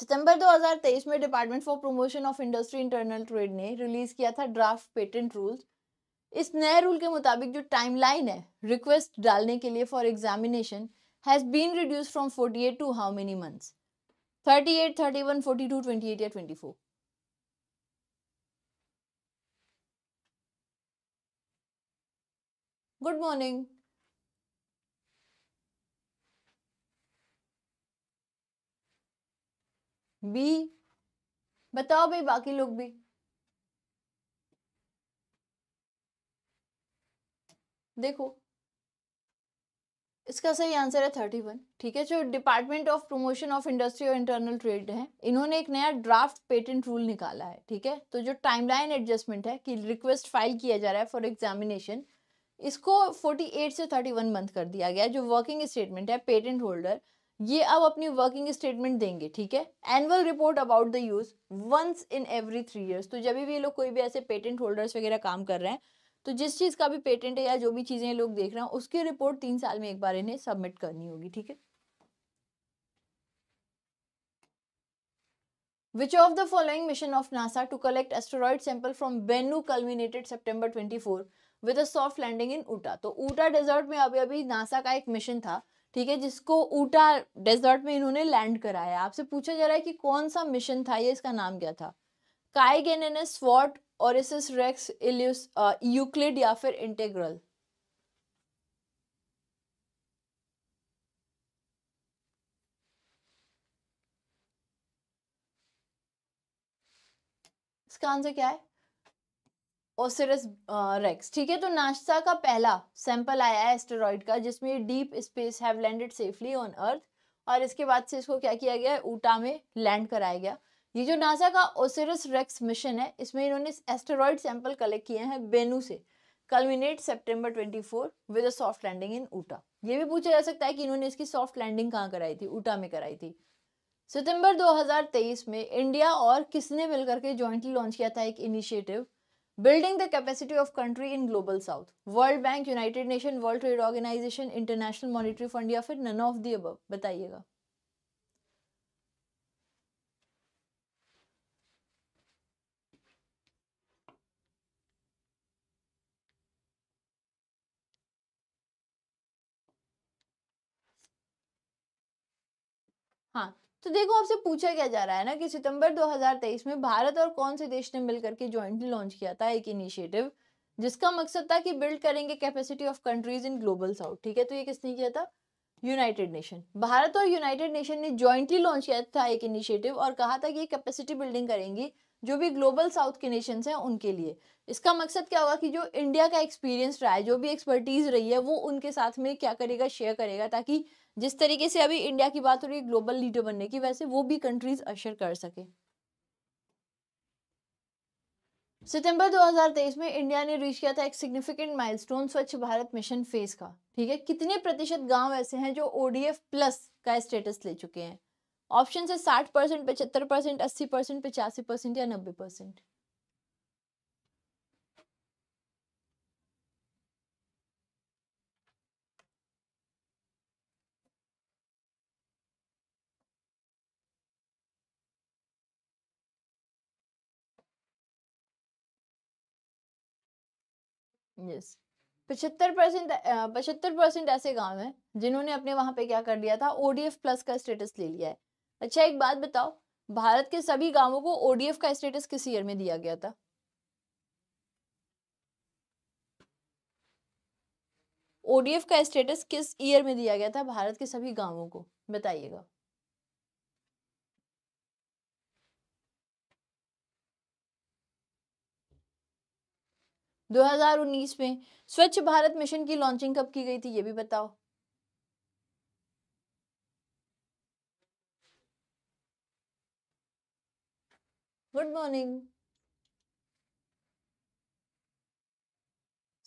सितंबर 2023 में department for promotion of industry internal trade ने रिलीज किया था ड्राफ्ट पेटेंट रूल्स इस नए रूल के मुताबिक जो टाइमलाइन है रिक्वेस्ट डालने के लिए for examination has been reduced from 48 to how many months? 38, 31, 42, 28 या 24. Good morning. b बताओ भाई बाकी लोग भी देखो इसका सही आंसर है थर्टी वन ठीक है जो department of promotion of industry और इंटरनल ट्रेड है इन्होंने एक नया ड्राफ्ट पेटेंट रूल निकाला है ठीक है तो जो टाइमलाइन एडजस्टमेंट है कि रिक्वेस्ट फाइल किया जा रहा है फॉर एग्जामिनेशन इसको फोर्टी एट से थर्टी वन मंथ कर दिया गया जो वर्किंग स्टेटमेंट है पेटेंट होल्डर ये अब अपनी वर्किंग स्टेटमेंट देंगे ठीक है annual report about the use once in every three years तो जब भी ये लोग कोई भी ऐसे पेटेंट होल्डर्स वगैरह काम कर रहे हैं तो जिस चीज़ का भी पेटेंट है या जो भी चीज़ें लोग देख रहे हैं उसकी रिपोर्ट तीन साल में एक बार इन्हें सबमिट करनी होगी ठीक है Which of the following mission of NASA to collect asteroid sample from Bennu culminated September 24 with a soft landing in Utah? तो Utah desert में अभी अभी NASA का एक mission था ठीक है जिसको ऊटा desert में इन्होंने land कराया आपसे पूछा जा रहा है कि कौन सा mission था ये इसका नाम क्या था काइगेनेनस वॉट ओरिसिस रेक्स यूक्लिड या फिर इंटेग्रल इसका आंसर क्या है ओसिरस रेक्स ठीक है तो नाश्ता का पहला सैंपल आया है एस्टेरॉइड का जिसमें deep space have landed safely on earth और इसके बाद से इसको क्या किया गया ऊटा में लैंड कराया गया ये जो नासा का ओसेरस रेक्स मिशन है इसमें इन्होंने एस्टेरॉयड सैंपल कलेक्ट किए हैं बेनू से culminate September 24 with a soft landing in Utah ये भी पूछा जा सकता है कि इन्होंने इसकी सॉफ्ट लैंडिंग कहाँ कराई थी ऊटा में कराई थी सितंबर 2023 में इंडिया और किसने मिलकर के जॉइंटली लॉन्च किया था एक initiative building the capacity of country in global south world bank united nation world trade organization international monetary fund या फिर नन ऑफ दी अब बताइएगा हाँ तो देखो आपसे पूछा क्या जा रहा है ना कि सितंबर 2023 में भारत और कौन से देश ने मिलकर के ज्वाइंटली लॉन्च किया था एक इनिशिएटिव जिसका मकसद था कि बिल्ड करेंगे capacity of countries in global south ठीक है तो ये किसने किया था यूनाइटेड नेशन भारत और यूनाइटेड नेशन ने ज्वाइंटली लॉन्च किया था एक इनिशिएटिव और कहा था कि ये कैपेसिटी बिल्डिंग करेंगी जो भी ग्लोबल साउथ के नेशन हैं उनके लिए इसका मकसद क्या होगा कि जो इंडिया का एक्सपीरियंस रहा है जो भी एक्सपर्टीज़ रही है वो उनके साथ में क्या करेगा शेयर करेगा ताकि जिस तरीके से अभी इंडिया की बात हो रही है ग्लोबल लीडर बनने की वैसे वो भी कंट्रीज अशर कर सके सितंबर 2023 में इंडिया ने रीच किया था एक सिग्निफिकेंट माइलस्टोन स्वच्छ भारत मिशन फेज का ठीक है कितने प्रतिशत गांव ऐसे हैं जो ओडीएफ प्लस का स्टेटस ले चुके हैं ऑप्शन है साठ परसेंट पचहत्तर परसेंट अस्सी परसेंट पचासी परसेंट या नब्बे परसेंट चेंजेस पचहत्तर परसेंट पचहत्तर परसेंट ऐसे गांव हैं जिन्होंने अपने वहां पे क्या कर लिया था ओडीएफ प्लस का स्टेटस ले लिया है अच्छा एक बात बताओ भारत के सभी गांवों को ओडीएफ का स्टेटस किस ईयर में दिया गया था ओडीएफ का स्टेटस किस ईयर में दिया गया था भारत के सभी गांवों को बताइएगा 2019 में स्वच्छ भारत मिशन की लॉन्चिंग कब की गई थी ये भी बताओ गुड मॉर्निंग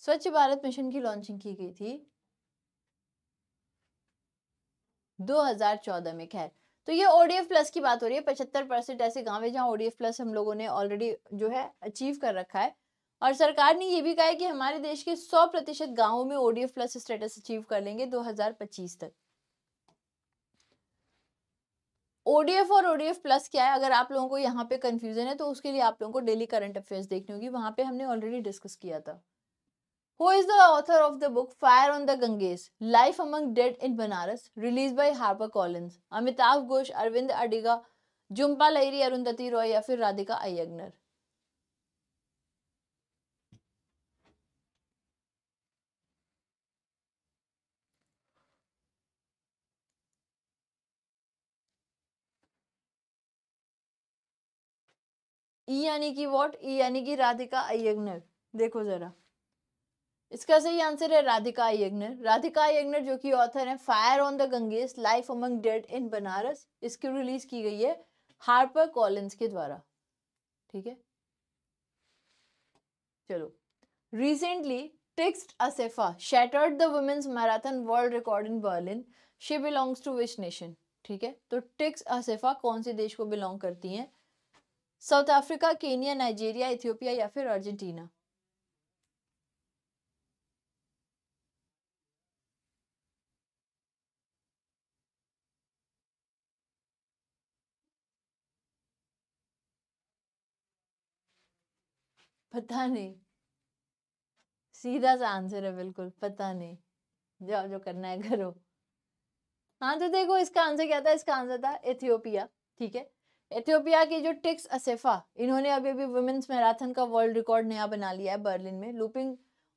स्वच्छ भारत मिशन की लॉन्चिंग की गई थी 2014 में खैर तो ये ओडीएफ प्लस की बात हो रही है पचहत्तर परसेंट ऐसे गांव है जहाँ ओडीएफ प्लस हम लोगों ने ऑलरेडी जो है अचीव कर रखा है और सरकार ने यह भी कहा है कि हमारे देश के 100 प्रतिशत गाँवों में ओडीएफ प्लस स्टेटस अचीव कर लेंगे 2025 तक ओडीएफ और ओडीएफ प्लस क्या है अगर आप लोगों को यहाँ पे कंफ्यूजन है तो उसके लिए आप लोगों को डेली करंट अफेयर्स देखनी होगी वहां पे हमने ऑलरेडी डिस्कस किया था who is the author of the book fire on the Ganges life among dead in Banaras release by Harper Collins Amitabh Ghosh Aravind Adiga Jhumpa Lahiri Arundhati Roy या फिर राधिका अयगनर ई e यानी कि वॉट ई e यानी कि राधिका अयग्नर देखो ज़रा इसका सही आंसर है राधिका अयग्नर राधिका अयग्नर जो कि ऑथर है fire on the Ganges life among dead in Banaras इसकी रिलीज की गई है हार्पर कॉलिंस के द्वारा ठीक है चलो recently Tigst Assefa shattered the women's marathon world record in Berlin she belongs to which nation ठीक है तो टिक्स असेफा कौन से देश को बिलोंग करती हैं South Africa Kenya Nigeria Ethiopia या फिर अर्जेंटीना पता नहीं सीधा सा आंसर है बिल्कुल पता नहीं जाओ जो करना है करो हाँ तो देखो इसका आंसर क्या था इसका आंसर था इथियोपिया ठीक है एथियोपिया की जो टिक्स असेफा इन्होंने अभी अभी वुमेन्स मैराथन का वर्ल्ड रिकॉर्ड नया बना लिया है बर्लिन में looping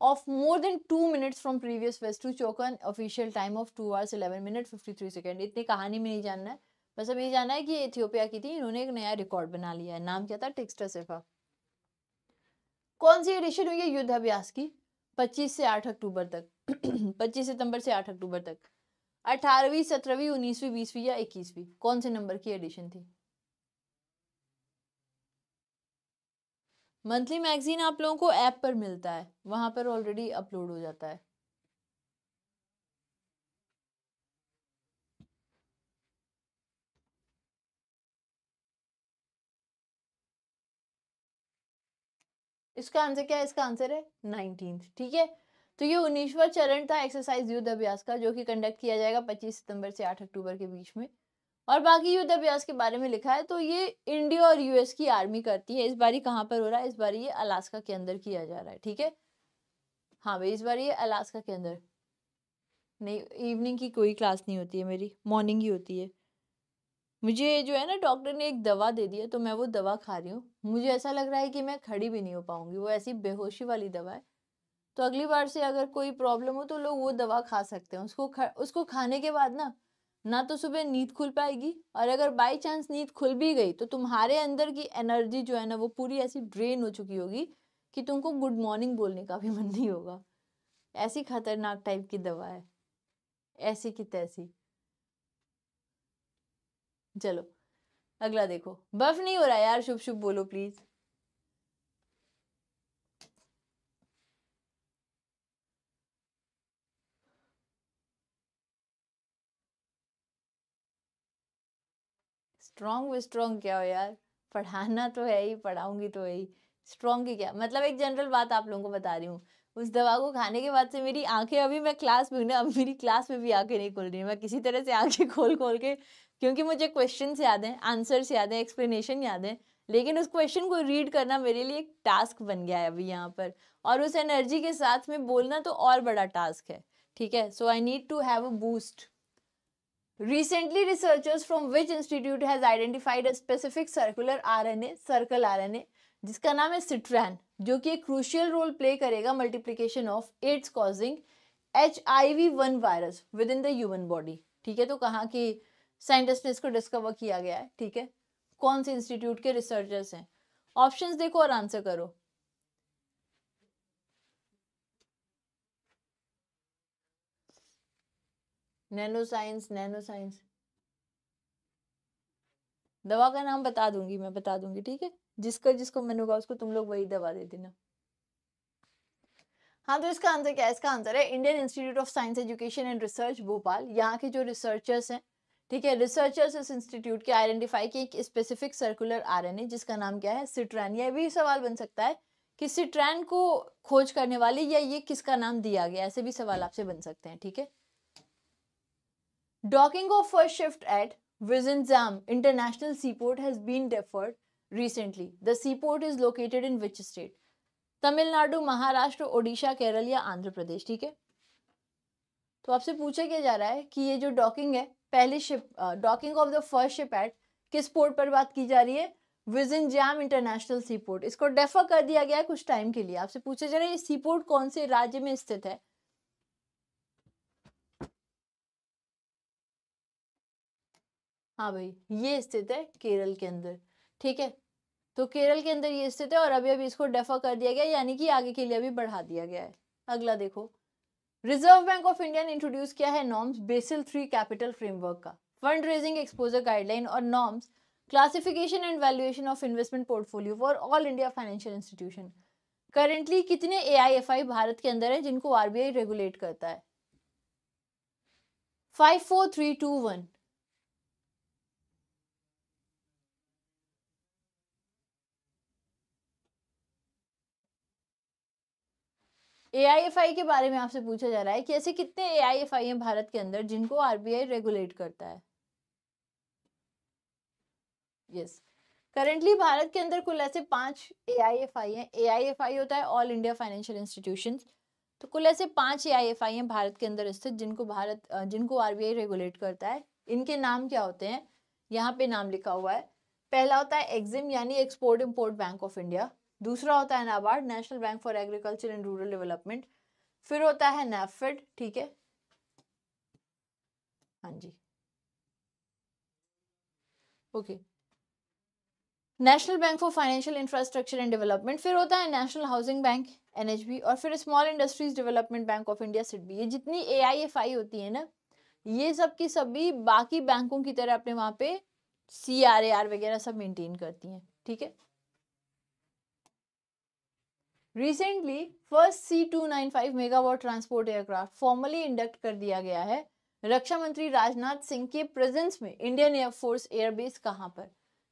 off more than two minutes from previous best to clock an official time of two hours eleven minute fifty three second इतनी कहानी में नहीं जानना है बस अब ये जानना है कि एथियोपिया की थी इन्होंने एक नया रिकॉर्ड बना लिया है नाम क्या था टिक्स असेफा कौन सी एडिशन हुई है युद्ध अभ्यास की पच्चीस से आठ अक्टूबर तक पच्चीस सितंबर से आठ अक्टूबर तक अठारहवीं सत्रहवीं उन्नीसवीं बीसवीं या इक्कीसवीं कौन से नंबर की एडिशन थी मंथली मैगजीन आप लोगों को ऐप पर मिलता है वहां पर ऑलरेडी अपलोड हो जाता है इसका आंसर क्या है इसका आंसर है नाइनटीन ठीक है तो ये उन्नीसवा चरण था एक्सरसाइज युद्ध अभ्यास का जो कि कंडक्ट किया जाएगा 25 सितंबर से 8 अक्टूबर के बीच में और बाकी युद्ध अभ्यास के बारे में लिखा है तो ये इंडिया और यूएस की आर्मी करती है इस बारी कहाँ पर हो रहा है इस बार ये अलास्का के अंदर किया जा रहा है ठीक है हाँ भाई इस बार ये अलास्का के अंदर नहीं इवनिंग की कोई क्लास नहीं होती है मेरी मॉर्निंग ही होती है मुझे जो है ना डॉक्टर ने एक दवा दे दी है तो मैं वो दवा खा रही हूँ मुझे ऐसा लग रहा है कि मैं खड़ी भी नहीं हो पाऊँगी वो ऐसी बेहोशी वाली दवा है तो अगली बार से अगर कोई प्रॉब्लम हो तो लोग वो दवा खा सकते हैं उसको खा, उसको खाने के बाद ना ना तो सुबह नींद खुल पाएगी और अगर बाई चांस नींद खुल भी गई तो तुम्हारे अंदर की एनर्जी जो है ना वो पूरी ऐसी ड्रेन हो चुकी होगी कि तुमको गुड मॉर्निंग बोलने का भी मन नहीं होगा ऐसी खतरनाक टाइप की दवा है ऐसी की तैसी चलो अगला देखो बफ नहीं हो रहा यार शुभ शुभ बोलो प्लीज स्ट्रॉन्ग में स्ट्रॉन्ग क्या हो यार पढ़ाना तो है ही पढ़ाऊंगी तो है ही स्ट्रॉन्ग ही क्या मतलब एक जनरल बात आप लोगों को बता रही हूँ उस दवा को खाने के बाद से मेरी आंखें अभी मैं क्लास में ना अब मेरी क्लास में भी आंखें नहीं खुल रही मैं किसी तरह से आंखें खोल खोल के क्योंकि मुझे क्वेश्चन याद हैं आंसर्स याद हैं एक्सप्लेनेशन याद हैं लेकिन उस क्वेश्चन को रीड करना मेरे लिए एक टास्क बन गया है अभी यहाँ पर और उस एनर्जी के साथ में बोलना तो और बड़ा टास्क है ठीक है so I need to have a boost Recently, researchers from which institute has identified a specific circular RNA, circle RNA, जिसका नाम है सिट्रैन जो कि एक क्रूशियल रोल प्ले करेगा multiplication of AIDS causing H I V one virus within the human body ठीक है तो कहाँ की साइंटिस्ट ने इसको डिस्कवर किया गया है ठीक है कौन से इंस्टीट्यूट के रिसर्चर्स हैं ऑप्शन देखो और आंसर करो नैनो साइंस नैनो साइंस दवा का नाम बता दूंगी मैं बता दूंगी ठीक है जिसका जिसको मन होगा उसको तुम लोग वही दवा दे देना हाँ तो इसका आंसर क्या है इसका आंसर है Indian Institute of Science Education and Research Bhopal यहाँ के जो रिसर्चर्स हैं ठीक है रिसर्चर्स इस इंस्टीट्यूट के आइडेंटिफाई किए एक स्पेसिफिक सर्कुलर आरएनए जिसका नाम क्या है सिट्रैन यह भी सवाल बन सकता है कि सिट्रैन को खोज करने वाली या ये किसका नाम दिया गया ऐसे भी सवाल आपसे बन सकते हैं ठीक है Docking of first shift at Vizhinjam International Seaport has been deferred recently. The seaport is located in which state? Tamil Nadu Maharashtra Odisha Kerala या आंध्र प्रदेश ठीक है तो आपसे पूछा क्या जा रहा है कि ये जो डॉकिंग है पहले ship docking of the first ship at किस पोर्ट पर बात की जा रही है Vizhinjam international sea port इसको डेफर कर दिया गया है कुछ टाइम के लिए आपसे पूछा जा रहा है ये सी पोर्ट कौन से राज्य में स्थित है हाँ भाई ये स्थित है केरल के अंदर ठीक है तो केरल के अंदर ये स्थित है और अभी अभी इसको डेफा कर दिया गया यानी कि आगे के लिए अभी बढ़ा दिया गया है अगला देखो रिजर्व बैंक ऑफ इंडिया ने इंट्रोड्यूस किया है norms Basel three capital framework का फंड रेजिंग एक्सपोजर गाइडलाइन और norms classification and valuation of investment portfolio for all India financial institution currently कितने ए भारत के अंदर है जिनको आरबीआई रेगुलेट करता है five four three two one ए के बारे में आपसे पूछा जा रहा है कि ऐसे कितने ए हैं भारत के अंदर जिनको आरबीआई रेगुलेट करता है यस करेंटली भारत के अंदर कुल ऐसे पांच ए हैं ए होता है ऑल इंडिया फाइनेंशियल इंस्टीट्यूशन तो कुल ऐसे पांच ए हैं भारत के अंदर स्थित जिनको भारत जिनको आरबीआई रेगुलेट करता है इनके नाम क्या होते हैं यहाँ पे नाम लिखा हुआ है पहला होता है एग्जिम यानी export import bank of India दूसरा होता है NABARD National Bank for Agriculture and Rural Development फिर होता है नेफेड ठीक है हाँ जी okay National Bank for Financial Infrastructure and Development फिर होता है नेशनल हाउसिंग बैंक एनएचबी और फिर Small Industries Development Bank of India सिट ये जितनी ए होती है ना ये सब की सभी बाकी बैंकों की तरह अपने वहाँ पे सी आर ए आर वगैरह सब मेंटेन करती हैं ठीक है recently first C two nine five megawatt transport aircraft formally induct कर दिया गया है रक्षा मंत्री राजनाथ सिंह के प्रेजेंस में इंडियन एयरफोर्स एयरबेस कहाँ पर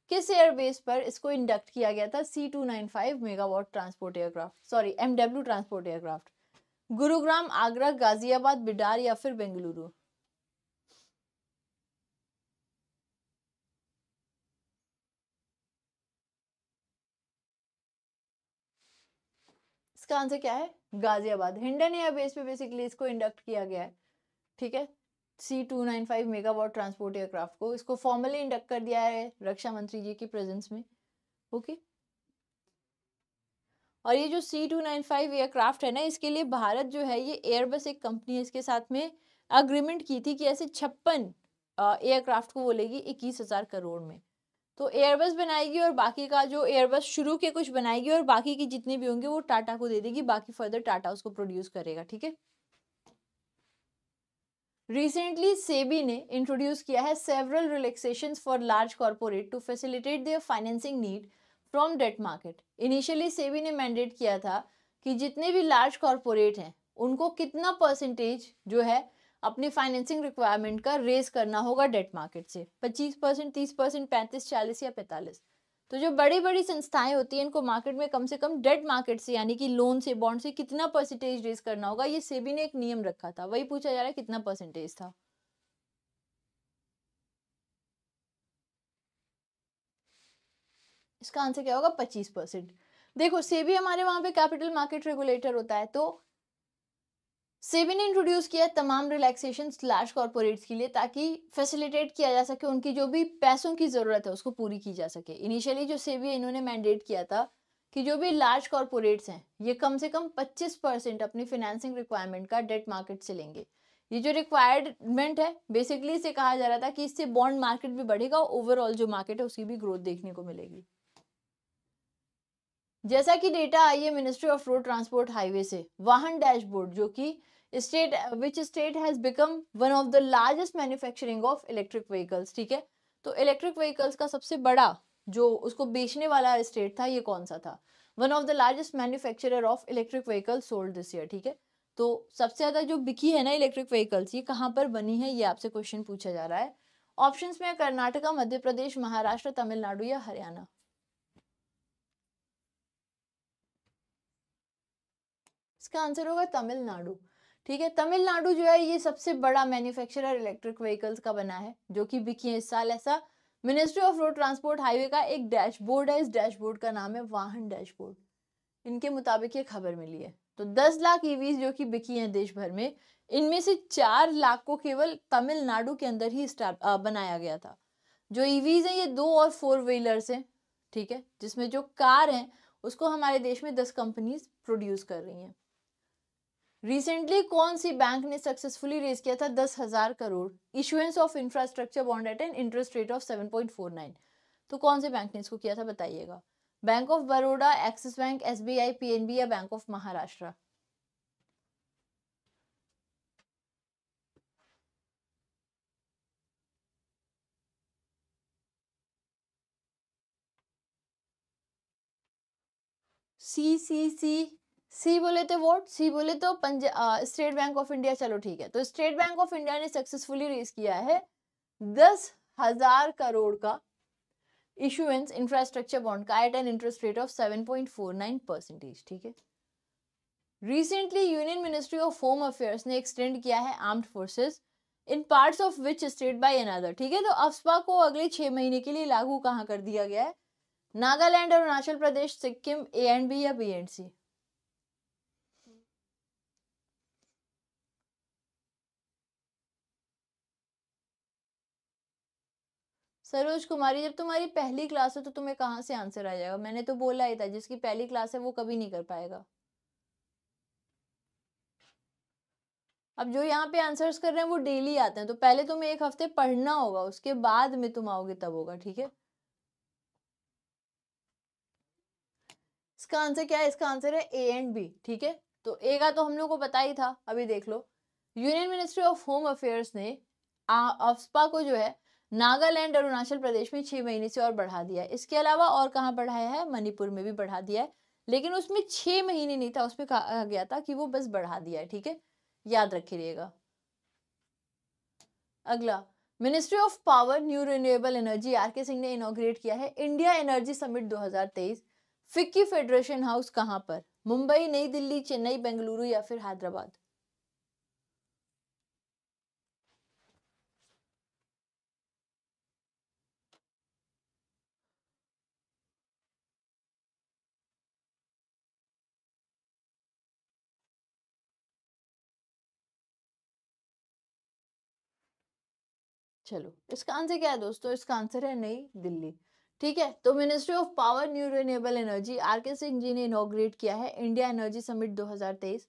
किस एयरबेस पर इसको इंडक्ट किया गया था C two nine five megawatt transport aircraft sorry M transport aircraft Gurugram Agra Ghaziabad Bidar या फिर बेंगलुरु इसका आंसर क्या है गाजियाबाद हिंडन एयर बेस पे बेसिकली इसको इंडक्ट किया गया है ठीक है C two nine five megawatt transport aircraft को इसको फॉर्मली इंडक्ट कर दिया है रक्षा मंत्री जी की प्रेजेंस में ओके और ये जो C two nine five aircraft है ना इसके लिए भारत जो है ये एयरबस एक कंपनी है इसके साथ में अग्रीमेंट की थी कि ऐसे छप्पन एयरक्राफ्ट को वो लेगी इक्कीस हज़ार करोड़ में तो एयरबस बनाएगी और बाकी का जो एयरबस शुरू के कुछ बनाएगी और बाकी की जितने भी होंगे वो टाटा को दे देगी बाकी फर्दर टाटा उसको प्रोड्यूस करेगा ठीक है रिसेंटली सेबी ने इंट्रोड्यूस किया है several relaxation for large corporate to facilitate their financing need from debt market initially SEBI ने मैंडेट किया था कि जितने भी लार्ज कॉरपोरेट हैं उनको कितना परसेंटेज जो है अपने फाइनेंसिंग रिक्वायरमेंट का रेज करना होगा डेट मार्केट से पच्चीस परसेंट तीस परसेंट पैंतीस चालीस या पैंतालीस तो जो बड़ी बड़ी संस्थाएं होती हैं इनको मार्केट में कम से कम डेट मार्केट से यानी कि लोन से बॉन्ड से कितना परसेंटेज रेज करना होगा ये सेबी ने एक नियम रखा था वही पूछा जा रहा है कितना परसेंटेज था इसका आंसर क्या होगा पच्चीस परसेंट देखो सेबी हमारे वहां पे कैपिटल मार्केट रेगुलेटर होता है तो सेबी ने इंट्रोड्यूस किया तमाम रिलैक्सेशन लार्ज कॉरपोरेट्स के लिए ताकि फैसिलिटेट किया जा सके उनकी जो भी पैसों की ज़रूरत है उसको पूरी की जा सके इनिशियली जो सेबी इन्होंने मैंडेट किया था कि जो भी लार्ज कॉरपोरेट्स हैं ये कम से कम 25 परसेंट अपनी फिनेंसिंग रिक्वायरमेंट का डेट मार्केट से लेंगे ये जो रिक्वायरमेंट है बेसिकली इसे कहा जा रहा था कि इससे बॉन्ड मार्केट भी बढ़ेगा ओवरऑल जो मार्केट है उसकी भी ग्रोथ देखने को मिलेगी जैसा कि डेटा आई है ministry of road transport highway से वाहन डैशबोर्ड जो कि state which state has become one of the largest manufacturing of electric vehicles ठीक है तो इलेक्ट्रिक व्हीकल्स का सबसे बड़ा जो उसको बेचने वाला स्टेट था ये कौन सा था one of the largest manufacturer of electric vehicle sold this year ठीक है तो सबसे ज़्यादा जो बिकी है ना इलेक्ट्रिक व्हीकल्स ये कहाँ पर बनी है ये आपसे क्वेश्चन पूछा जा रहा है ऑप्शंस में कर्नाटका मध्य प्रदेश महाराष्ट्र तमिलनाडु या हरियाणा इसका आंसर होगा तमिलनाडु ठीक है तमिलनाडु जो है ये सबसे बड़ा मैन्युफैक्चरर इलेक्ट्रिक व्हीकल्स का बना है जो कि बिकी है इस साल ऐसा ministry of road transport highway का एक डैशबोर्ड है इस डैशबोर्ड का नाम है वाहन डैशबोर्ड इनके मुताबिक ये खबर मिली है तो दस लाख ईवीज e जो कि बिकी हैं देश भर में इनमें से चार लाख को केवल तमिलनाडु के अंदर ही आ, बनाया गया था जो ईवीज e हैं ये दो और फोर व्हीलर्स हैं ठीक है जिसमें जो कार हैं उसको हमारे देश में दस कंपनीज प्रोड्यूस कर रही हैं रिसेंटली कौन सी बैंक ने सक्सेसफुली रेज किया था दस हजार crore issuance of infrastructure bond at an interest rate of seven point four nine तो कौन से बैंक ने इसको किया था बताइएगा bank of Baroda Axis Bank S B I P N B या bank of Maharashtra C C C C बोले तो वोट सी बोले तो स्टेट बैंक ऑफ इंडिया चलो ठीक है तो स्टेट बैंक ऑफ इंडिया ने सक्सेसफुली रेज किया है दस हजार करोड़ का इशुएंस इंफ्रास्ट्रक्चर बॉन्ड का at an interest rate of seven point four nine percentage ठीक है recently union ministry of Home Affairs ने एक्सटेंड किया है armed forces in parts of which state by another ठीक है तो अफ्सपा को अगले छः महीने के लिए लागू कहाँ कर दिया गया है Nagaland Arunachal Pradesh Sikkim A and B या B and C Saroj Kumari जब तुम्हारी पहली क्लास है तो तुम्हें कहाँ से आंसर आ जाएगा मैंने तो बोला ही था जिसकी पहली क्लास है वो कभी नहीं कर पाएगा अब जो यहाँ पे आंसर्स कर रहे हैं वो डेली आते हैं तो पहले तुम्हें एक हफ्ते पढ़ना होगा उसके बाद में तुम आओगे तब होगा ठीक है इसका आंसर क्या है इसका आंसर है ए एंड बी ठीक है तो ए का तो हम लोग को पता ही था अभी देख लो Union ministry of Home Affairs ने अफ्सपा को जो है नागालैंड अरुणाचल प्रदेश में छह महीने से और बढ़ा दिया है इसके अलावा और कहाँ बढ़ाया है मणिपुर में भी बढ़ा दिया है लेकिन उसमें छह महीने नहीं था उसमें कहा गया था कि वो बस बढ़ा दिया है ठीक है याद रखिएगा अगला Ministry of Power New Renewable Energy R K Singh ने इनोग्रेट किया है India Energy Summit 2023 FICCI Federation House कहाँ पर मुंबई नई दिल्ली चेन्नई बेंगलुरु या फिर हैदराबाद चलो इसका आंसर क्या है दोस्तों इसका आंसर है नई दिल्ली ठीक है तो Ministry of Power New Renewable Energy R K Singh ji ने इनोग्रेट किया है India Energy Summit 2023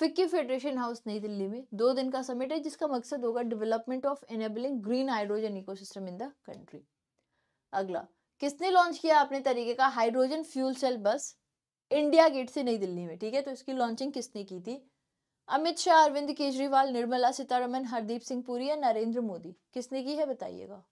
FICCI Federation House Nai Delhi में दो दिन का समिट है जिसका मकसद होगा development of enabling green hydrogen ecosystem in the country अगला किसने लॉन्च किया अपने तरीके का hydrogen fuel cell bus India Gate से नई दिल्ली में ठीक है तो इसकी लॉन्चिंग किसने की थी अमित शाह अरविंद केजरीवाल निर्मला सीतारमन हरदीप सिंह पुरी या नरेंद्र मोदी किसने की है बताइएगा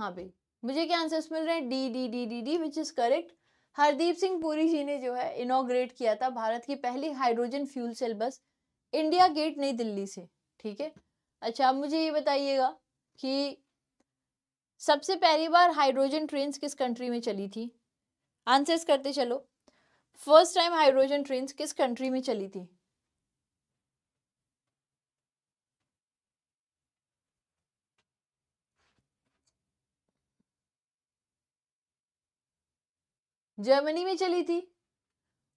हाँ भाई मुझे क्या आंसर्स मिल रहे हैं D D D D D which is correct Hardeep Singh Puri ji ने जो है इनोग्रेट किया था भारत की पहली hydrogen fuel cell bus India Gate Nai Delhi से ठीक है अच्छा आप मुझे ये बताइएगा कि सबसे पहली बार हाइड्रोजन ट्रेन किस कंट्री में चली थी आंसर्स करते चलो फर्स्ट टाइम हाइड्रोजन ट्रेन किस कंट्री में चली थी जर्मनी में चली थी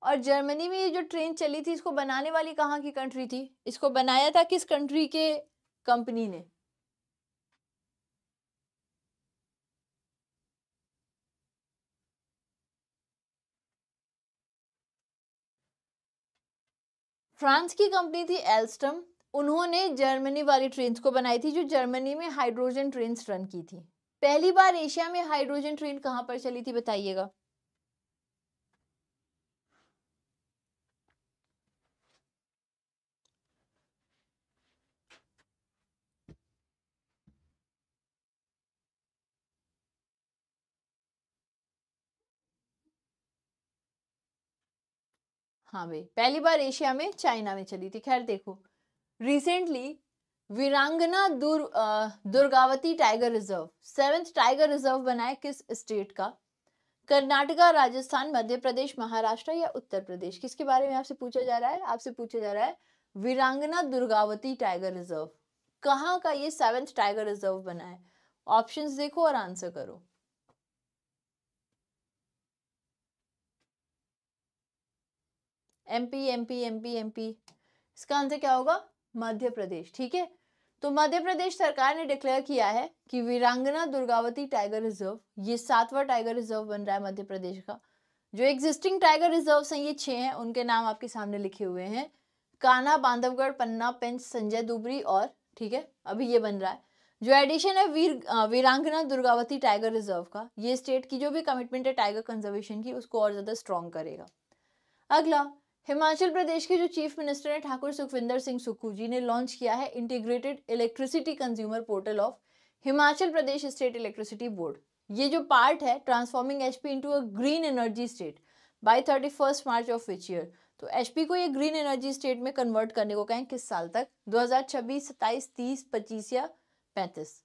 और जर्मनी में ये जो ट्रेन चली थी इसको बनाने वाली कहाँ की कंट्री थी इसको बनाया था किस कंट्री के कंपनी ने फ्रांस की कंपनी थी एल्स्टम उन्होंने जर्मनी वाली ट्रेन को बनाई थी जो जर्मनी में हाइड्रोजन ट्रेन रन की थी पहली बार एशिया में हाइड्रोजन ट्रेन कहाँ पर चली थी बताइएगा हाँ भाई पहली बार एशिया में चाइना में चली थी खैर देखो रिसेंटली वीरांगना दुर Durgavati tiger reserve seventh tiger reserve बनाया किस स्टेट का कर्नाटका राजस्थान मध्य प्रदेश महाराष्ट्र या उत्तर प्रदेश किसके बारे में आपसे पूछा जा रहा है आपसे पूछा जा रहा है वीरांगना दुर्गावती टाइगर रिजर्व कहाँ का ये सेवेंथ टाइगर रिजर्व बना है ऑप्शंस देखो और आंसर करो एमपी एमपी एमपी एमपी इसका आंसर क्या होगा मध्य प्रदेश ठीक है तो मध्य प्रदेश सरकार ने डिक्लेयर किया है कि वीरांगना दुर्गावती टाइगर रिजर्व ये सातवां टाइगर रिजर्व बन रहा है मध्य प्रदेश का जो एग्जिस्टिंग टाइगर रिजर्व हैं ये छः हैं उनके नाम आपके सामने लिखे हुए हैं काना बांधवगढ़ पन्ना पेंच संजय दुबरी और ठीक है अभी ये बन रहा है जो एडिशन है वीर वीरांगना दुर्गावती टाइगर रिजर्व का ये स्टेट की जो भी कमिटमेंट है टाइगर कंजर्वेशन की उसको और ज़्यादा स्ट्रॉन्ग करेगा अगला हिमाचल प्रदेश के जो चीफ मिनिस्टर हैं ठाकुर सुखविंदर सिंह सुक्खू जी ने लॉन्च किया है integrated electricity consumer portal of Himachal Pradesh state electricity board ये जो पार्ट है transforming HP into a green energy state by thirty first March of which year तो एच को ये ग्रीन एनर्जी स्टेट में कन्वर्ट करने को कहें किस साल तक छब्बीस सत्ताईस तीस पच्चीस या पैंतीस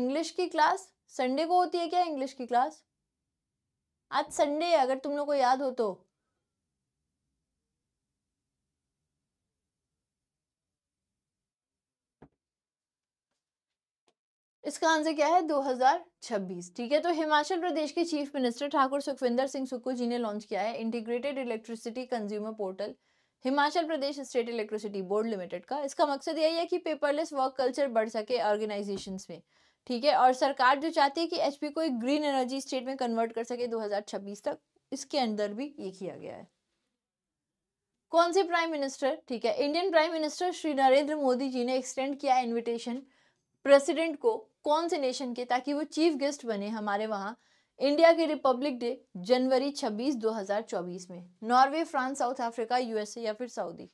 इंग्लिश की क्लास संडे को होती है क्या इंग्लिश की क्लास आज संडे है अगर तुम लोग को याद हो तो इसका आंसर क्या है 2026 ठीक है तो हिमाचल प्रदेश के चीफ मिनिस्टर ठाकुर सुखविंदर सिंह सुक्कू जी ने लॉन्च किया है integrated electricity consumer portal Himachal Pradesh state electricity board limited का इसका मकसद यही है कि पेपरलेस वर्क कल्चर बढ़ सके ऑर्गेनाइजेशंस में ठीक है और सरकार जो चाहती है कि एच को एक ग्रीन एनर्जी स्टेट में कन्वर्ट कर सके 2026 तक इसके अंदर भी ये किया गया है कौन से प्राइम मिनिस्टर ठीक है Indian prime minister Shri Narendra Modi ji ने एक्सटेंड किया इनविटेशन प्रेसिडेंट को कौन से नेशन के ताकि वो चीफ गेस्ट बने हमारे वहाँ इंडिया के रिपब्लिक डे जनवरी 26 2024 में Norway France South Africa USA या फिर सऊदी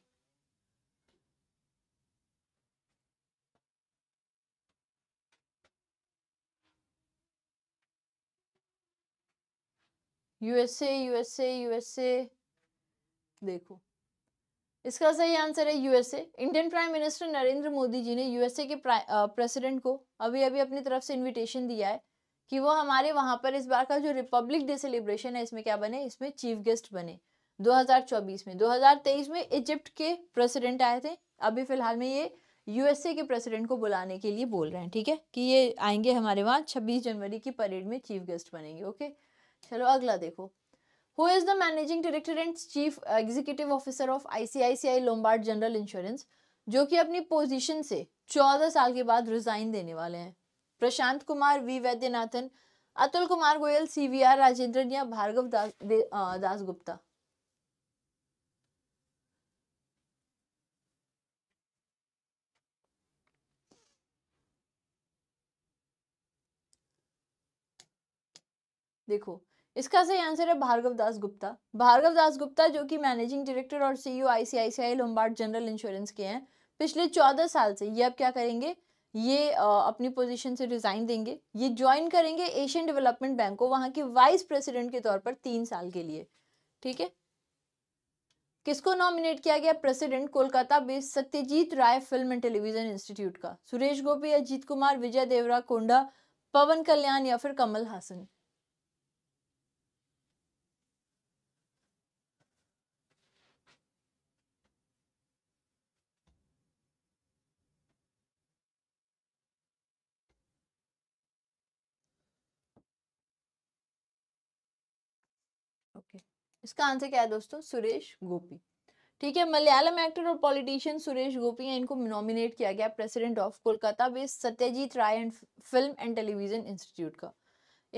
यूएसए यूएसए यूएसए देखो इसका सही आंसर है USA Indian prime minister Narendra Modi ji ने यूएसए के प्रेसिडेंट को अभी अभी अपनी तरफ से इनविटेशन दिया है कि वो हमारे वहां पर इस बार का जो रिपब्लिक डे सेलिब्रेशन है इसमें क्या बने इसमें चीफ गेस्ट बने 2024 में 2023 में इजिप्ट के प्रेसिडेंट आए थे अभी फिलहाल में ये यूएसए के प्रेसिडेंट को बुलाने के लिए बोल रहे हैं ठीक है कि ये आएंगे हमारे वहाँ छब्बीस जनवरी की परेड में चीफ गेस्ट बनेंगे ओके चलो अगला देखो who is the managing director and chief executive officer of ICICI Lombard General Insurance जो कि अपनी पोजीशन से चौदह साल के बाद रिजाइन देने वाले हैं Prashant Kumar V Vaidyanathan Atul Kumar Goyal C V R Rajendran या भार्गव दास दास गुप्ता देखो इसका सही आंसर है भार्गव दास गुप्ता भार्गव दास गुप्ता जो कि मैनेजिंग डायरेक्टर और CEO ICICI Lombard General Insurance के हैं पिछले चौदह साल से ये अब क्या करेंगे ये अपनी पोजीशन से रिज़ाइन देंगे ये ज्वाइन करेंगे एशियन डेवलपमेंट बैंक को वहां के वाइस प्रेसिडेंट के तौर पर तीन साल के लिए ठीक है किसको नॉमिनेट किया गया president Kolkata based Satyajit Ray film and television institute का सुरेश गोपी अजीत कुमार विजय देवरा कोंडा पवन कल्याण या फिर कमल हासन इसका आंसर क्या है दोस्तों सुरेश गोपी ठीक है मलयालम एक्टर और पॉलिटिशियन सुरेश गोपी हैं इनको नॉमिनेट किया गया president of Kolkata based Satyajit Ray and film and television institute का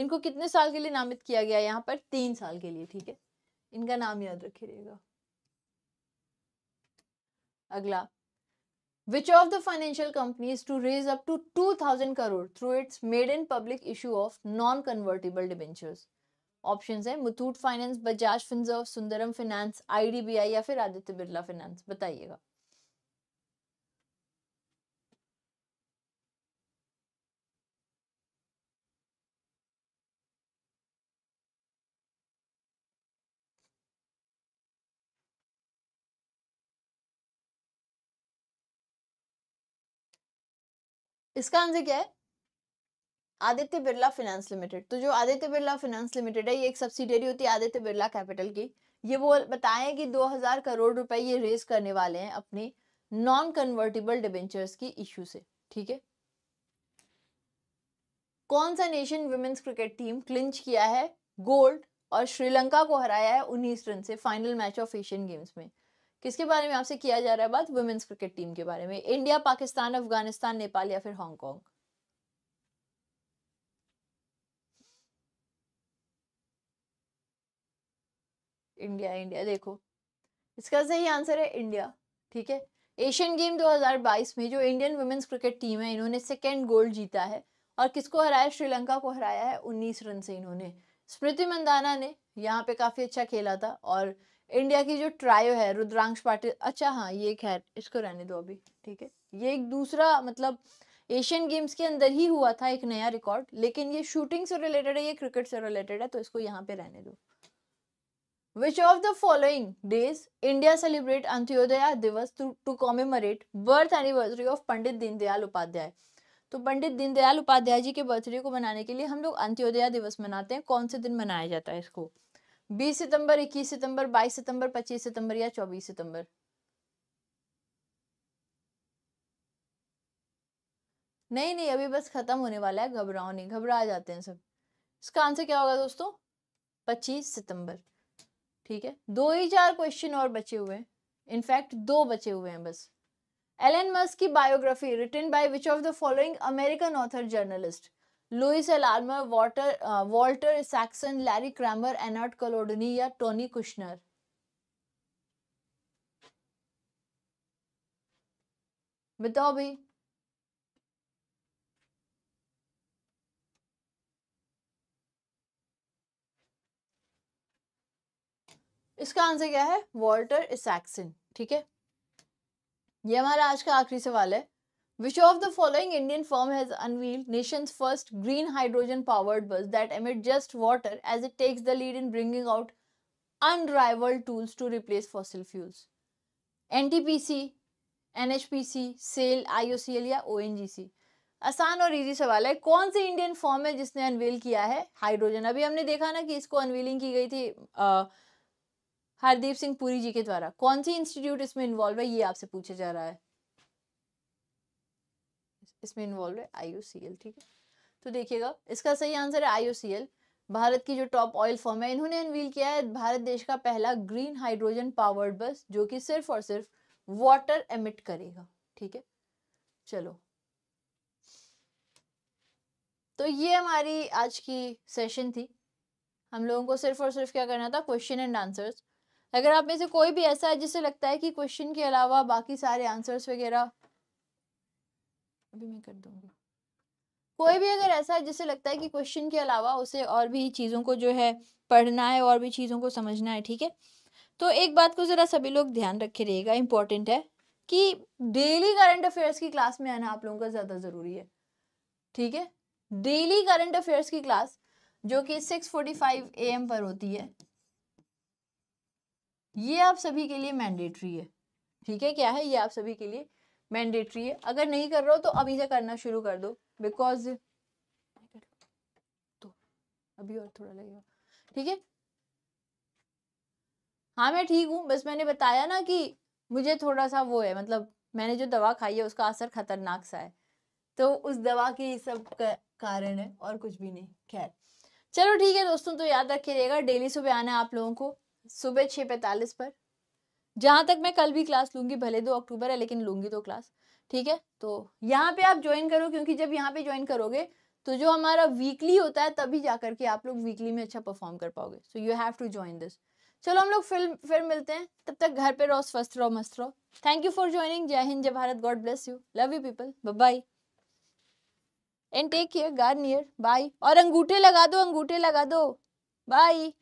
इनको कितने साल के लिए नामित किया गया यहाँ पर तीन साल के लिए ठीक है इनका नाम याद रखिएगा अगला of the financial company to raise raise to to crore through its maiden public issue of non convertible debentures option है Muthoot Finance Bajaj Finserv Sundaram Finance IDBI या फिर आदित्य बिरला फाइनेंस बताइएगा इसका आंसर क्या है आदित्य बिरला फिनेंस लिमिटेड तो जो आदित्य बिरला फिनेंस लिमिटेड है ये एक सब्सिडरी होती है आदित्य बिरला कैपिटल की ये वो बताएं कि 2000 करोड़ रुपए ये रेज करने वाले हैं अपने नॉन कन्वर्टेबल डिबेंचर्स की इश्यू से ठीक है कौन सा nation women's cricket team clinch किया है गोल्ड और श्रीलंका को हराया है उन्नीस रन से final match of Asian Games में किसके बारे में आपसे किया जा रहा है बात वुमेन्स क्रिकेट टीम के बारे में इंडिया पाकिस्तान अफगानिस्तान नेपाल या फिर हांगकॉन्ग इंडिया इंडिया देखो इसका सही आंसर है इंडिया ठीक है एशियन गेम 2022 में जो इंडियन वुमेन्स क्रिकेट टीम है इन्होंने सेकेंड गोल्ड जीता है और किसको हराया श्रीलंका को हराया है 19 रन से इन्होंने स्मृति मंदाना ने यहाँ पे काफ़ी अच्छा खेला था और इंडिया की जो ट्रायो है रुद्रांश पाटिल अच्छा हाँ ये खैर इसको रहने दो अभी ठीक है ये एक दूसरा मतलब एशियन गेम्स के अंदर ही हुआ था एक नया रिकॉर्ड लेकिन ये शूटिंग से रिलेटेड है ये क्रिकेट से रिलेटेड है तो इसको यहाँ पे रहने दो Which of the following days India celebrate Antyodaya Divas to, to commemorate birth anniversary of Pandit Dindayal Upadhyay? तो पंडित दीनदयाल उपाध्याय जी के बर्थडे को मनाने के लिए हम लोग अंत्योदय दिवस मनाते हैं कौन से दिन मनाया जाता है इसको 20 सितंबर 21 सितंबर 22 सितंबर 25 सितंबर या 24 सितंबर नहीं नहीं अभी बस खत्म होने वाला है घबराओ नहीं घबरा जाते हैं सब इसका आंसर क्या होगा दोस्तों 25 सितंबर ठीक है दो ही चार क्वेश्चन और बचे हुए हैं इनफैक्ट दो बचे हुए हैं बस एलन मस्क की biography written by which of the following American author journalist Louis L Armour water Walter Isaacson Larry Kramer Annert Kolodny या टोनी कुशनर बताओ भाई इसका आंसर क्या है वॉल्टर इसैक्सन ठीक है ये हमारा आज का आखिरी सवाल है which of the following Indian firm has unveil nation first green hydrogen powered bus that emit just water as it takes the lead in bringing out undrivable tools to replace fossil fuels an NHPC SAIL IOCL या ONGC आसान और easy सवाल है कौन सी Indian form है जिसने unveil किया है हाइड्रोजन अभी हमने देखा ना कि इसको अनवीलिंग की गई थी हरदीप सिंह पुरी जी के द्वारा कौन सी इंस्टीट्यूट इसमें इन्वॉल्व है ये आपसे पूछा जा रहा है इसमें इन्वॉल्व है आईओसीएल ठीक है तो देखिएगा इसका सही आंसर है आईओसीएल भारत की जो टॉप ऑयल फॉर्म है इन्होंने अनवील किया है भारत देश का पहला ग्रीन हाइड्रोजन पावर्ड बस जो कि सिर्फ और सिर्फ वाटर एमिट करेगा ठीक है चलो तो ये हमारी आज की सेशन थी हम लोगों को सिर्फ और सिर्फ क्या करना था क्वेश्चन एंड आंसर्स अगर आप में से कोई भी ऐसा है जिसे लगता है कि क्वेश्चन के अलावा बाकी सारे आंसर्स वगैरह अभी मैं कर दूंगी कोई भी अगर ऐसा है जिसे लगता है कि क्वेश्चन के अलावा उसे और भी चीज़ों को जो है पढ़ना है और भी चीज़ों को समझना है ठीक है तो एक बात को ज़रा सभी लोग ध्यान रखे रहेगा इंपॉर्टेंट है कि डेली करंट अफेयर्स की क्लास में आना आप लोगों का ज़्यादा ज़रूरी है ठीक है डेली करंट अफेयर्स की क्लास जो कि six forty five A M पर होती है ये आप सभी के लिए मैंडेटरी है ठीक है क्या है ये आप सभी के लिए मैंडेटरी है अगर नहीं कर रहे हो तो अभी से करना शुरू कर दो बिकॉज तो अभी और थोड़ा लगेगा ठीक है हाँ मैं ठीक हूँ बस मैंने बताया ना कि मुझे थोड़ा सा वो है मतलब मैंने जो दवा खाई है उसका असर खतरनाक सा है तो उस दवा के सब कारण है और कुछ भी नहीं खैर चलो ठीक है दोस्तों तो याद रखिएगा डेली सुबह आना है आप लोगों को सुबह छः पैंतालीस पर जहाँ तक मैं कल भी क्लास लूँगी भले दो अक्टूबर है लेकिन लूँगी तो क्लास ठीक है तो यहाँ पे आप ज्वाइन करो क्योंकि जब यहाँ पे ज्वाइन करोगे तो जो हमारा वीकली होता है तभी जा करके आप लोग वीकली में अच्छा परफॉर्म कर पाओगे so you have to join this चलो हम लोग फिर फिर मिलते हैं तब तक घर पे रहो स्वस्थ रहो मस्त रहो thank you for joining Jai Hind Jai Bharat God bless you love you people bye and take care guard near bye और अंगूठे लगा दो अंगूठे लगा दो बाय